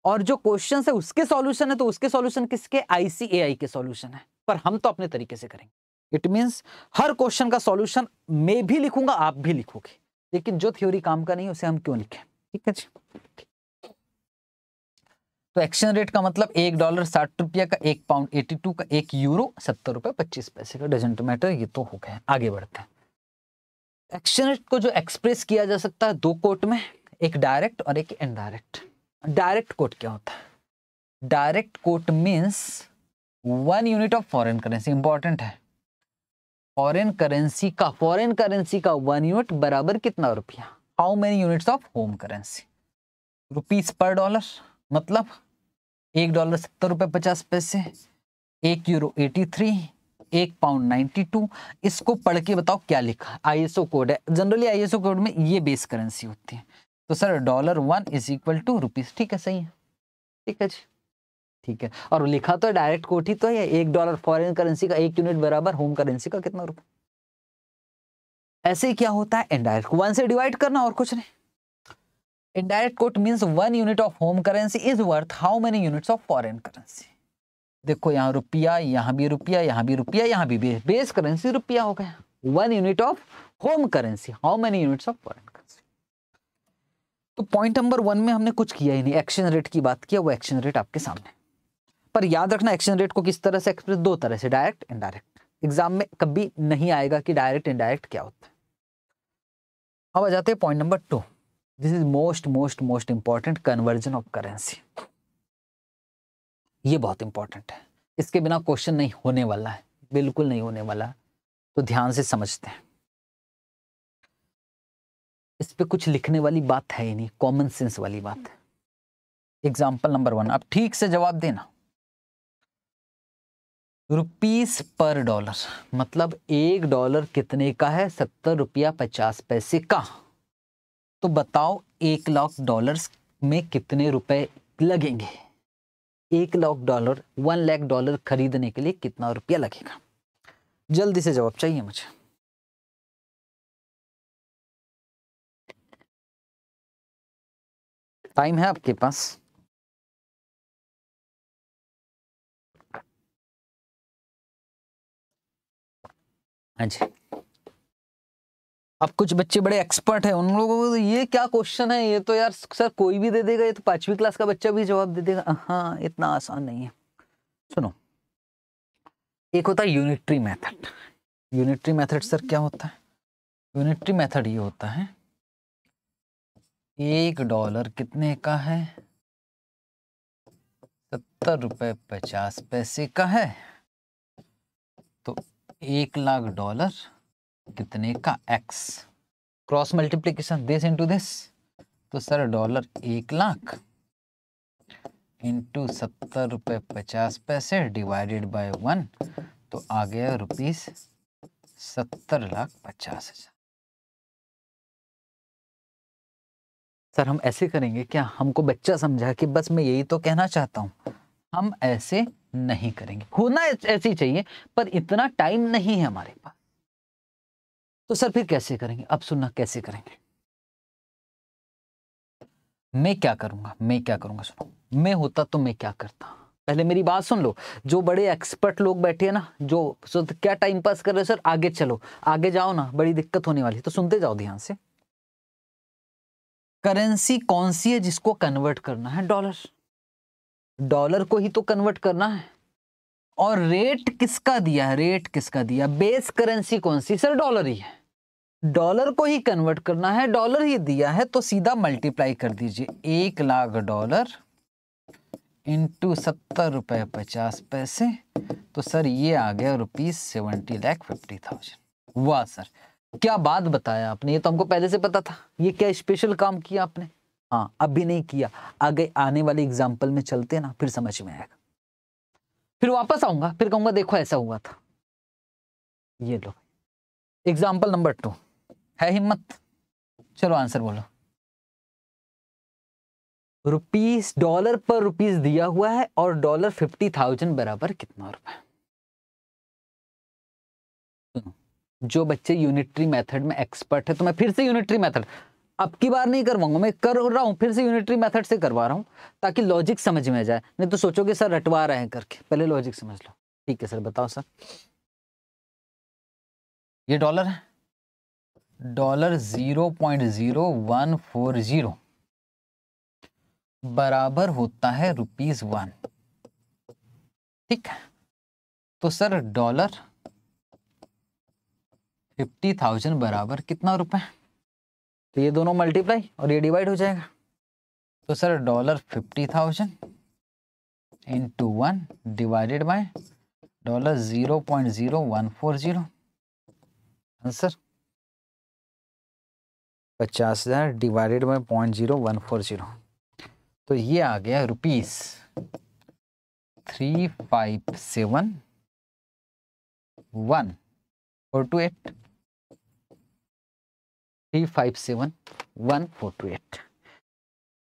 और जो क्वेश्चन है उसके सॉल्यूशन है तो उसके सॉल्यूशन किसके आईसीएआई के सॉल्यूशन है पर हम तो अपने तरीके से करेंगे इट मीन्स हर क्वेश्चन का सॉल्यूशन मैं भी लिखूंगा आप भी लिखोगे लेकिन जो थ्योरी काम का नहीं उसे हम क्यों लिखें ठीक है जी तो एक्सचेंज रेट का मतलब एक डॉलर साठ रुपया का एक पाउंड एटी टू का एक यूरो सत्तर रुपये पच्चीस पैसे का डजेंट मैटर ये तो हो गया आगे बढ़ते हैं एक्सचेंज रेट को जो एक्सप्रेस किया जा सकता है दो कोट में एक डायरेक्ट और एक इनडायरेक्ट डायरेक्ट कोट क्या होता है direct quote means one unit of foreign currency important है फॉरेन करेंसी का फॉरेन करेंसी का वन यूनिट बराबर कितना रुपया how many units of home currency rupees पर डॉलर मतलब एक डॉलर सत्तर रुपये पचास पैसे एक यूरो एटी थ्री एक पाउंड नाइन्टी टू इसको पढ़ के बताओ क्या लिखा आई एस ओ कोड है generally I S O code में ये बेस करेंसी होती है तो sir dollar one is equal to rupees ठीक है सही है ठीक है जी ठीक है और लिखा तो डायरेक्ट कोठी तो है एक डॉलर फॉरेन करेंसी का एक यूनिट बराबर होम करेंसी का कितना रुपए ऐसे ही क्या होता है इनडायरेक्ट वन से डिवाइड करना और कुछ नहीं indirect quote means one unit of home currency is worth how many units of foreign currency देखो यहाँ रुपया यहाँ भी रुपया यहाँ भी रुपया यहाँ भी बेस करेंसी रुपया हो गया one unit of home currency how many units of foreign currency तो पॉइंट नंबर वन में हमने कुछ किया ही नहीं एक्शन रेट की बात किया वो एक्शन रेट आपके सामने पर याद रखना एक्सचेंज रेट को किस तरह से एक्सप्रेस दो तरह से डायरेक्ट इनडायरेक्ट एग्जाम में कभी नहीं आएगा कि डायरेक्ट इनडायरेक्ट क्या होता है अब आ जाते हैं point number two this is most most most important conversion of currency ये बहुत इंपॉर्टेंट है इसके बिना क्वेश्चन नहीं होने वाला है बिल्कुल नहीं होने वाला तो ध्यान से समझते हैं इस पर कुछ लिखने वाली बात है ही नहीं कॉमन सेंस वाली बात है एग्जाम्पल नंबर वन आप ठीक से जवाब देना रुपीस पर डॉलर मतलब एक डॉलर कितने का है सत्तर रुपया पचास पैसे का तो बताओ एक लाख डॉलर्स में कितने रुपए लगेंगे एक lakh dollar
one lakh dollar खरीदने के लिए कितना रुपया लगेगा जल्दी से जवाब चाहिए मुझे टाइम है आपके पास हाँ जी अब कुछ बच्चे बड़े एक्सपर्ट हैं उन लोगों को तो ये क्या क्वेश्चन है ये तो
यार सर कोई भी दे देगा ये तो पांचवी क्लास का बच्चा भी जवाब दे देगा हाँ इतना आसान नहीं है सुनो एक होता है unitary method unitary method sir क्या होता है यूनिट्री मेथड ये होता है एक डॉलर कितने का है सत्तर रुपये पचास पैसे का है तो एक लाख डॉलर कितने का X cross multiplication this into this तो सर डॉलर एक लाख इंटू सत्तर रुपये पचास
पैसे डिवाइडेड बाय वन तो आ गया रुपीस सत्तर लाख पचास हजार सर हम
ऐसे करेंगे क्या हमको बच्चा समझा कि बस मैं यही तो कहना चाहता हूँ हम ऐसे नहीं करेंगे होना ऐसे चाहिए पर इतना टाइम नहीं है हमारे पास तो सर फिर कैसे करेंगे अब सुनना कैसे करेंगे मैं क्या करूंगा मैं क्या करूंगा सुनो मैं होता तो मैं क्या करता पहले मेरी बात सुन लो जो बड़े एक्सपर्ट लोग बैठे हैं ना जो सो तो क्या टाइम पास कर रहे हो सर आगे चलो आगे जाओ ना बड़ी दिक्कत होने वाली है तो सुनते जाओ ध्यान से करेंसी कौन सी है जिसको कन्वर्ट करना है डॉलर डॉलर को ही तो कन्वर्ट करना है और रेट किसका दिया है रेट किसका दिया बेस करेंसी कौन सी सर डॉलर ही है डॉलर को ही कन्वर्ट करना है डॉलर ही दिया है तो सीधा मल्टीप्लाई कर दीजिए एक लाख डॉलर इंटू सत्तर रुपये पचास पैसे तो सर ये आ गया rupees seventy lakh fifty thousand वाह सर क्या बात बताया आपने ये तो हमको पहले से पता था ये क्या स्पेशल काम किया आपने हाँ अभी नहीं किया आगे आने वाले एग्जाम्पल में चलते ना फिर समझ में आएगा फिर वापस आऊंगा फिर कहूंगा देखो ऐसा हुआ था ये लो एग्जाम्पल नंबर टू है हिम्मत चलो आंसर बोलो रुपीस डॉलर पर रुपीस दिया हुआ है और डॉलर फिफ्टी थाउजेंड बराबर कितना रुपए जो बच्चे यूनिटरी मेथड में एक्सपर्ट है तो मैं फिर से यूनिटरी मेथड अब की बार नहीं करवाऊंगा मैं कर रहा हूँ फिर से यूनिटरी मेथड से करवा रहा हूँ ताकि लॉजिक समझ में आ जाए नहीं तो सोचोगे सर रटवा रहे हैं करके पहले लॉजिक समझ लो ठीक है सर बताओ सर ये डॉलर है dollar zero point zero one four zero बराबर होता है रुपीज वन ठीक है तो सर डॉलर फिफ्टी थाउजेंड बराबर कितना रुपए है? तो ये दोनों मल्टीप्लाई और ये डिवाइड हो जाएगा तो sir dollar fifty thousand into one divided by dollar zero point zero one four zero answer पचास हज़ार divided by point zero one four zero तो ये आ गया rupees three five seven one four two eight three five seven one four two eight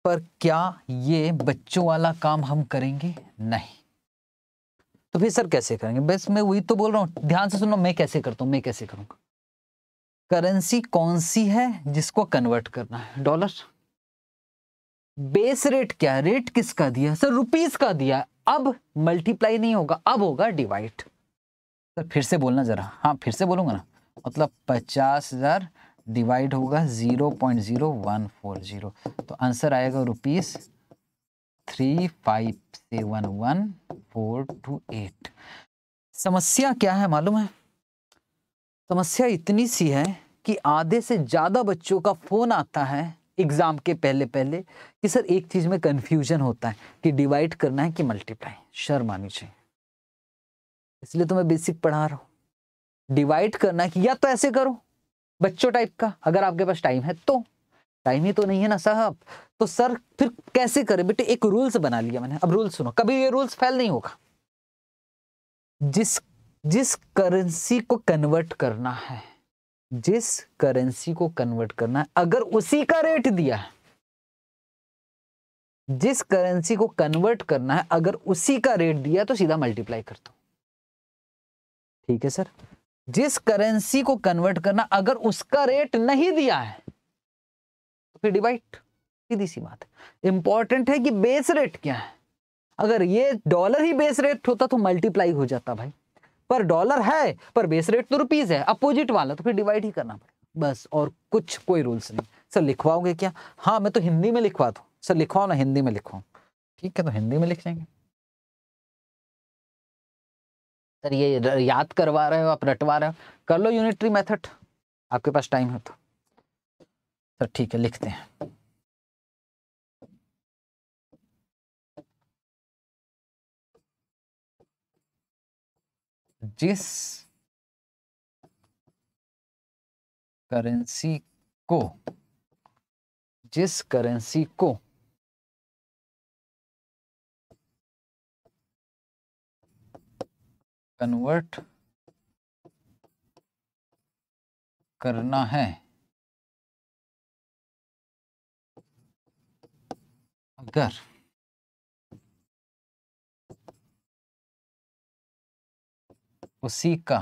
पर क्या ये बच्चों वाला काम हम करेंगे नहीं तो फिर सर कैसे करेंगे बस मैं वही तो बोल रहा हूँ ध्यान से सुनो मैं कैसे करता हूँ मैं कैसे करूँगा करेंसी कौन सी है जिसको कन्वर्ट करना है डॉलर बेस रेट क्या है रेट किसका दिया सर रुपीस का दिया अब मल्टीप्लाई नहीं होगा अब होगा डिवाइड सर फिर से बोलना जरा हाँ फिर से बोलूंगा ना मतलब पचास हजार डिवाइड होगा zero point zero one four zero तो आंसर आएगा rupees three five seven one four two eight समस्या क्या है मालूम है समस्या इतनी सी है कि आधे से ज़्यादा बच्चों का फ़ोन आता है एग्ज़ाम के पहले पहले कि सर एक चीज़ में कंफ्यूजन होता है कि डिवाइड करना है कि मल्टीप्लाई शर्म आनी चाहिए इसलिए तो मैं बेसिक पढ़ा रहा हूं डिवाइड करना है कि या तो ऐसे करो बच्चों टाइप का अगर आपके पास टाइम है तो टाइम ही तो नहीं है ना साहब तो सर फिर कैसे करें बेटे एक रूल्स बना लिया मैंने अब रूल्स सुनो कभी ये रूल्स फेल नहीं होगा जिस जिस करेंसी को कन्वर्ट करना है जिस करेंसी को कन्वर्ट करना है अगर उसी का रेट दिया है जिस करेंसी को कन्वर्ट करना है अगर उसी का रेट दिया तो सीधा मल्टीप्लाई कर दो ठीक है सर जिस करेंसी को कन्वर्ट करना अगर उसका रेट नहीं दिया है तो फिर डिवाइड सीधी सी बात है इंपॉर्टेंट है कि बेस रेट क्या है अगर ये डॉलर ही बेस रेट होता तो मल्टीप्लाई हो जाता भाई पर डॉलर है पर बेस रेट तो रुपीज है अपोजिट वाला तो फिर डिवाइड ही करना पड़ेगा बस और कुछ कोई रूल्स नहीं सर लिखवाओगे क्या हाँ मैं तो हिंदी में लिखवा दू सर लिखवाओ ना हिंदी में लिखवाऊ ठीक है तो हिंदी में लिख जाएंगे सर ये याद करवा रहे हो आप रटवा रहे हो कर लो यूनिटरी मेथड
आपके पास टाइम है तो सर तो ठीक है लिखते हैं जिस करेंसी को जिस करेंसी को कन्वर्ट करना है अगर उसी का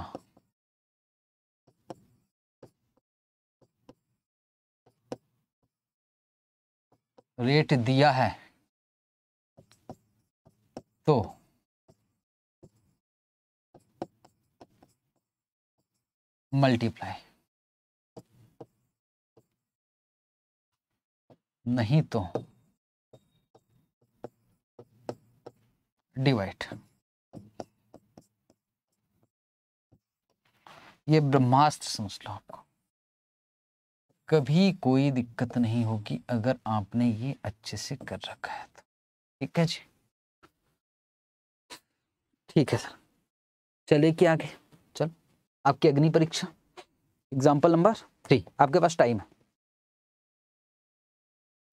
रेट दिया है तो मल्टीप्लाई नहीं तो डिवाइड
ये ब्रह्मास्त्र समझ लो आपको कभी कोई दिक्कत नहीं होगी अगर आपने ये अच्छे से कर रखा है तो ठीक है जी ठीक है सर चले कि आगे आपकी अग्नि परीक्षा
एग्जाम्पल नंबर थ्री आपके पास टाइम है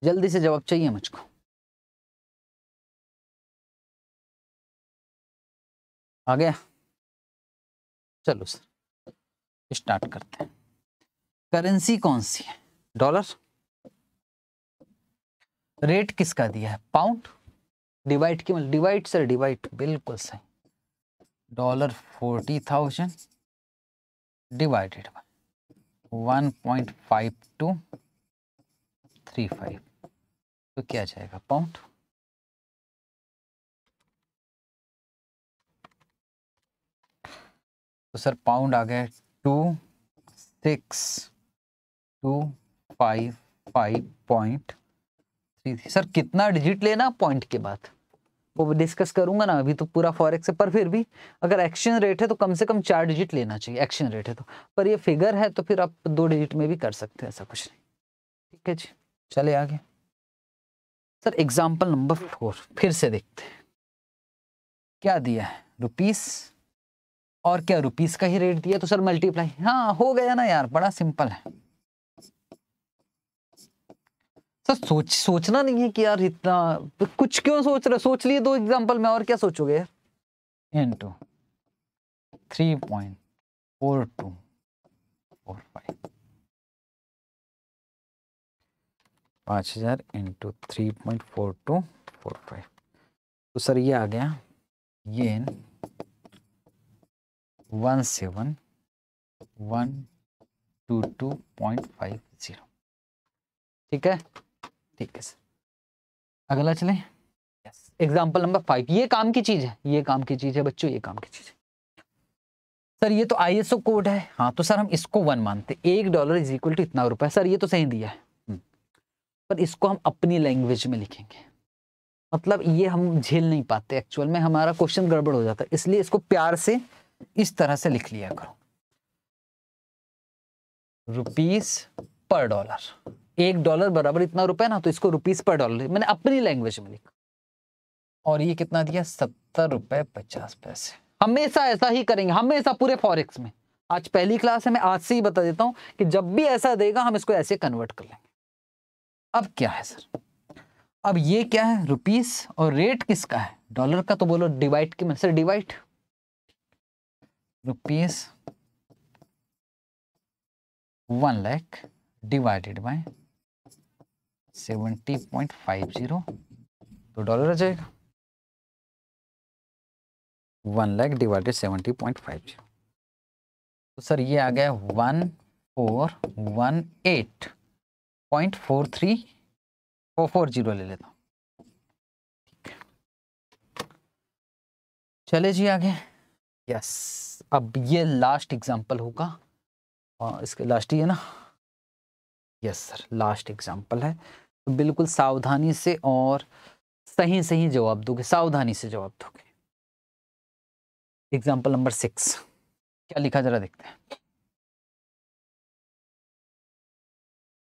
जल्दी से जवाब चाहिए मुझको आ गया चलो सर स्टार्ट करते हैं करेंसी कौन सी है डॉलर
रेट किसका दिया है पाउंड डिवाइड की मतलब डिवाइड सर डिवाइड बिल्कुल सही dollar forty thousand two three
1.5235 तो क्या जाएगा पाउंड तो सर पाउंड आ गया two six two
five five point three sir कितना डिजिट लेना पॉइंट के बाद वो डिस्कस करूंगा ना अभी तो पूरा फॉरेक्स है पर फिर भी अगर एक्शन रेट है तो कम से कम चार डिजिट लेना चाहिए एक्शन रेट है तो पर ये फिगर है तो फिर आप दो डिजिट में भी कर सकते हैं ऐसा कुछ नहीं ठीक है जी चले आगे सर एग्जाम्पल नंबर फोर फिर से देखते हैं क्या दिया है रुपीस और क्या रुपीस का ही रेट दिया तो सर मल्टीप्लाई हाँ हो गया ना यार बड़ा सिंपल है सर तो सोच सोचना नहीं है कि यार इतना कुछ क्यों सोच रहे सोच लिए दो एग्जाम्पल में और क्या सोचोगे यार
into three point four two four five पाँच हजार into three point four two four five तो सर ये आ गया ये
one seven one two two point five zero ठीक है ठीक है सर अगला चले एग्जाम्पल नंबर फाइव ये काम की चीज है ये काम की चीज है बच्चों ये काम की चीज है सर ये तो आईएसओ कोड है हाँ तो सर हम इसको वन मानते एक डॉलर इज इक्वल टू इतना रुपए सर ये तो सही दिया है हम्म। पर इसको हम अपनी लैंग्वेज में लिखेंगे मतलब ये हम झेल नहीं पाते एक्चुअल में हमारा क्वेश्चन गड़बड़ हो जाता है इसलिए इसको प्यार से इस तरह से लिख लिया करो रुपीस पर डॉलर एक डॉलर बराबर इतना रुपए ना तो इसको रुपीज पर डॉलर मैंने अपनी लैंग्वेज में लिखा और ये कितना दिया सत्तर रुपए पचास पैसे हमेशा ऐसा ही करेंगे हमेशा पूरे फॉरेक्स में आज पहली क्लास है मैं आज से ही बता देता हूं कि जब भी ऐसा देगा हम इसको ऐसे कन्वर्ट कर लेंगे अब क्या है सर अब ये क्या है रुपीस और रेट किसका है डॉलर का तो बोलो डिवाइड की sir divide rupees one lakh divided by seventy point five zero तो डॉलर आ जाएगा one lakh divided seventy point five zero तो सर ये आ गया one
four one eight point four three four four zero ले लेता हूँ चले
जी आगे यस अब ये लास्ट एग्जांपल होगा और इसके लास्ट ही है ना यस सर लास्ट एग्जांपल है तो बिल्कुल सावधानी से और सही सही जवाब दोगे सावधानी से जवाब दोगे
एग्जाम्पल नंबर सिक्स क्या लिखा जरा देखते हैं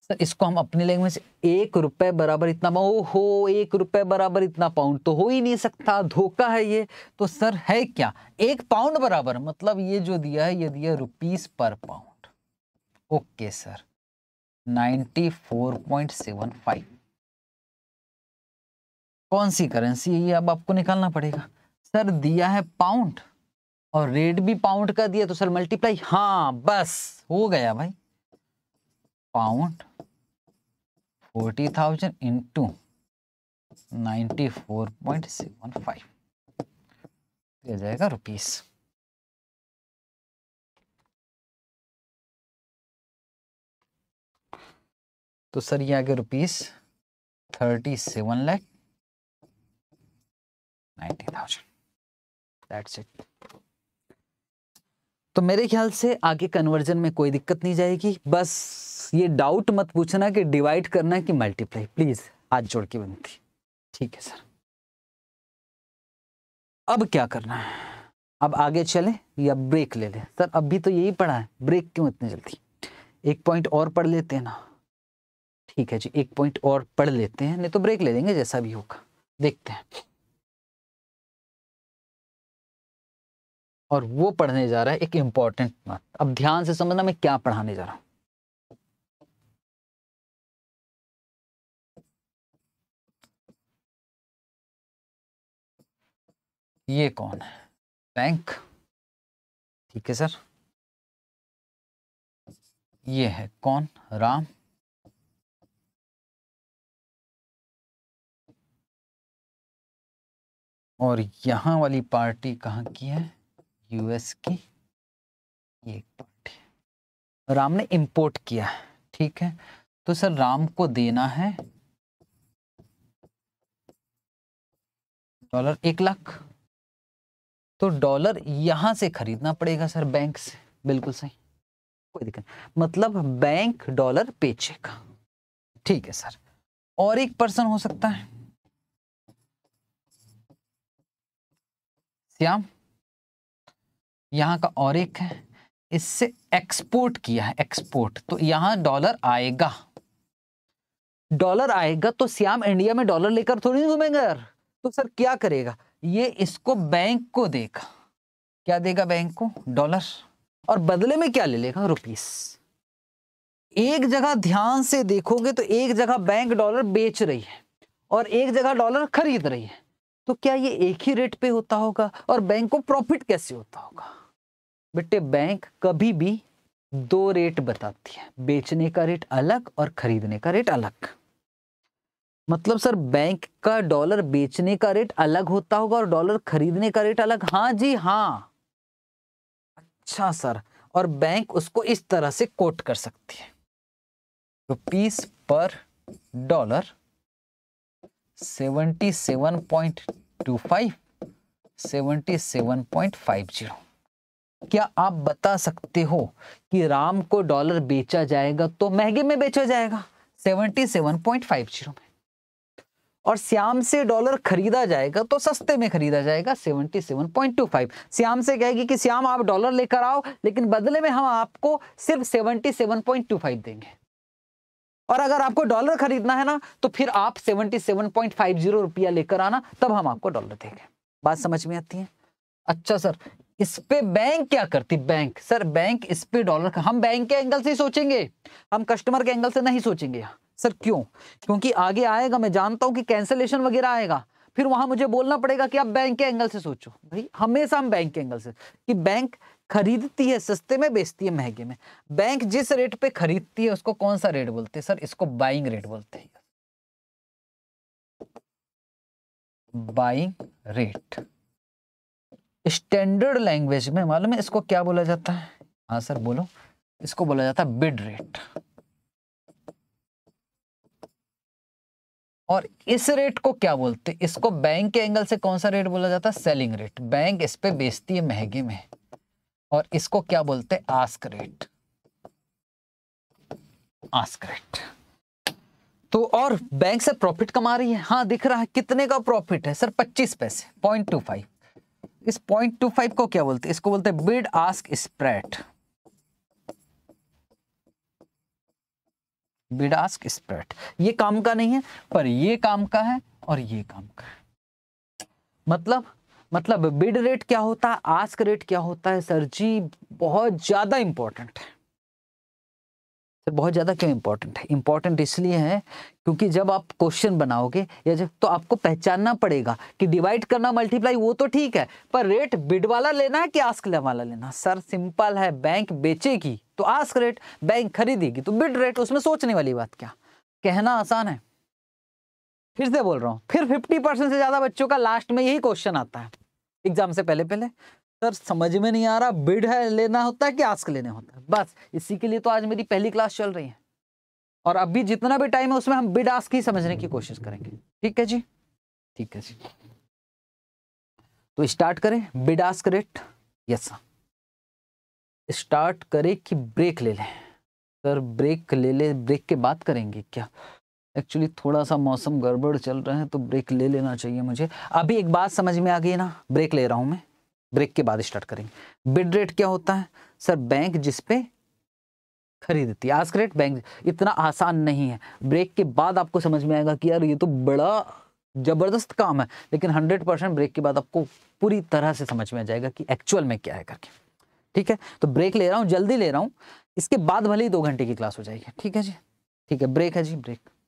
सर इसको हम अपनी लैंग्वेज एक रुपए बराबर इतना ओ हो एक रुपए बराबर इतना पाउंड तो हो ही नहीं सकता धोखा है ये तो सर है क्या एक पाउंड बराबर मतलब ये जो दिया है ये दिया रुपीस पर पाउंड ओके सर 94.75 कौन सी करेंसी है ये अब आपको निकालना पड़ेगा सर दिया है पाउंड और रेट भी पाउंड का दिया तो सर मल्टीप्लाई हाँ बस हो गया भाई pound forty thousand into
ninety four point seven five दिया जाएगा रुपीज़ तो सर ये आगे rupees thirty seven lakh ninety thousand
it तो मेरे ख्याल से आगे कन्वर्जन में कोई दिक्कत नहीं जाएगी बस ये डाउट मत पूछना कि डिवाइड करना कि मल्टीप्लाई प्लीज आज जोड़ के बनती ठीक है सर अब क्या करना है अब आगे चले या ब्रेक ले लें सर अभी तो यही पढ़ा है ब्रेक क्यों इतनी जल्दी एक पॉइंट और पढ़ लेते हैं ना ठीक है जी एक पॉइंट और पढ़ लेते हैं नहीं तो ब्रेक ले लेंगे जैसा भी होगा देखते हैं
और वो पढ़ने जा रहा है एक इंपॉर्टेंट बात अब ध्यान से समझना मैं क्या पढ़ाने जा रहा हूं ये कौन है बैंक ठीक है सर ये है कौन राम और यहाँ वाली पार्टी कहाँ की है यूएस की ये एक पार्टी राम ने
इंपोर्ट किया है ठीक है तो सर राम को देना है डॉलर एक लाख तो डॉलर यहां से खरीदना पड़ेगा सर बैंक से बिल्कुल सही कोई दिक्कत मतलब बैंक डॉलर पेचेगा ठीक है सर और एक पर्सन हो सकता है सियाम यहाँ का और एक है इससे एक्सपोर्ट किया है एक्सपोर्ट तो यहाँ डॉलर आएगा डॉलर आएगा तो सियाम इंडिया में डॉलर लेकर थोड़ी घूमेंगे यार तो सर क्या करेगा ये इसको बैंक को देगा क्या देगा बैंक को डॉलर और बदले में क्या ले लेगा रुपीस एक जगह ध्यान से देखोगे तो एक जगह बैंक डॉलर बेच रही है और एक जगह डॉलर खरीद रही है तो क्या ये एक ही रेट पे होता होगा और बैंक को प्रॉफिट कैसे होता होगा बेटे बैंक कभी भी दो रेट बताती है बेचने का रेट अलग और खरीदने का रेट अलग मतलब सर बैंक का डॉलर बेचने का रेट अलग होता होगा और डॉलर खरीदने का रेट अलग हाँ जी हाँ अच्छा सर और बैंक उसको इस तरह से कोट कर सकती है रुपीस पर dollar seventy seven point two five seven point five zero क्या आप बता सकते हो कि राम को डॉलर बेचा जाएगा तो महंगे में बेचा जाएगा 77.50 सेवन पॉइंट फाइव जीरो में और श्याम से डॉलर खरीदा जाएगा तो सस्ते में खरीदा जाएगा 77.25 श्याम से कहेगी कि श्याम आप डॉलर लेकर आओ लेकिन बदले में हम आपको सिर्फ 77.25 देंगे और अगर आपको डॉलर खरीदना है ना तो फिर आप 77.50 रुपया लेकर आना तब हम आपको डॉलर देंगे बात समझ में आती है अच्छा सर इस पे बैंक क्या करती बैंक सर बैंक इस पे डॉलर हम बैंक के एंगल से ही सोचेंगे हम कस्टमर के एंगल से नहीं सोचेंगे सर क्यों क्योंकि आगे आएगा मैं जानता हूँ कि कैंसलेशन वगैरह आएगा फिर वहां मुझे बोलना पड़ेगा कि आप बैंक के एंगल से सोचो भाई हमेशा हम बैंक के एंगल से कि बैंक खरीदती है सस्ते में बेचती है महंगे में बैंक जिस रेट पे खरीदती है उसको कौन सा रेट बोलते हैं सर इसको बाइंग रेट बोलते हैं बाइंग रेट स्टैंडर्ड लैंग्वेज में मालूम है इसको क्या बोला जाता है हाँ सर बोलो इसको बोला जाता है बिड रेट और इस रेट को क्या बोलते हैं इसको बैंक के एंगल से कौन सा रेट बोला जाता है सेलिंग रेट बैंक इस पे बेचती है महंगे में और इसको क्या बोलते हैं आस्क रेट आस्क रेट तो और बैंक से प्रॉफिट कमा रही है हाँ दिख रहा है कितने का प्रॉफिट है सर 25 पैसे पॉइंट टू फाइव इस पॉइंट टू फाइव को क्या बोलते हैं इसको बोलते हैं bid ask spread bid ask spread ये काम का नहीं है पर ये काम का है और ये काम का है मतलब मतलब बिड रेट क्या होता है आस्क रेट क्या होता है सर जी बहुत ज़्यादा इंपॉर्टेंट है सर बहुत ज़्यादा क्यों इंपॉर्टेंट है इंपॉर्टेंट इसलिए है क्योंकि जब आप क्वेश्चन बनाओगे या जब तो आपको पहचानना पड़ेगा कि डिवाइड करना मल्टीप्लाई वो तो ठीक है पर रेट बिड वाला लेना है कि आस्क वाला लेना सर सिंपल है बैंक बेचेगी तो आस्क रेट बैंक खरीदेगी तो बिड रेट उसमें सोचने वाली बात क्या कहना आसान है फिर से बोल रहा हूँ फिर फिफ्टी परसेंट से ज़्यादा बच्चों का लास्ट में यही क्वेश्चन आता है एग्जाम से पहले पहले सर समझ में नहीं आ रहा बिड है लेना होता है कि आस्क लेने होता है बस इसी के लिए तो आज मेरी पहली क्लास चल रही है और अभी जितना भी टाइम है उसमें हम बिड आस्क ही समझने की कोशिश करेंगे ठीक है जी ठीक है जी तो स्टार्ट करें bid ask rate yes start करें कि ब्रेक ले लें सर ब्रेक ले ले ब्रेक के बाद करेंगे क्या एक्चुअली थोड़ा सा मौसम गड़बड़ चल रहा है तो ब्रेक ले लेना चाहिए मुझे अभी एक बात समझ में आ गई ना ब्रेक ले रहा हूँ मैं ब्रेक के बाद स्टार्ट करेंगे बिड रेट क्या होता है सर बैंक जिसपे खरीदती आज रेट बैंक इतना आसान नहीं है ब्रेक के बाद आपको समझ में आएगा कि यार ये तो बड़ा जबरदस्त काम है लेकिन हंड्रेड परसेंट ब्रेक के बाद आपको पूरी तरह से समझ में आ जाएगा कि एक्चुअल में क्या है करके ठीक है तो ब्रेक ले रहा हूँ जल्दी ले रहा हूँ इसके बाद भले ही दो
घंटे की क्लास हो जाएगी ठीक है जी ठीक है ब्रेक है जी ब्रेक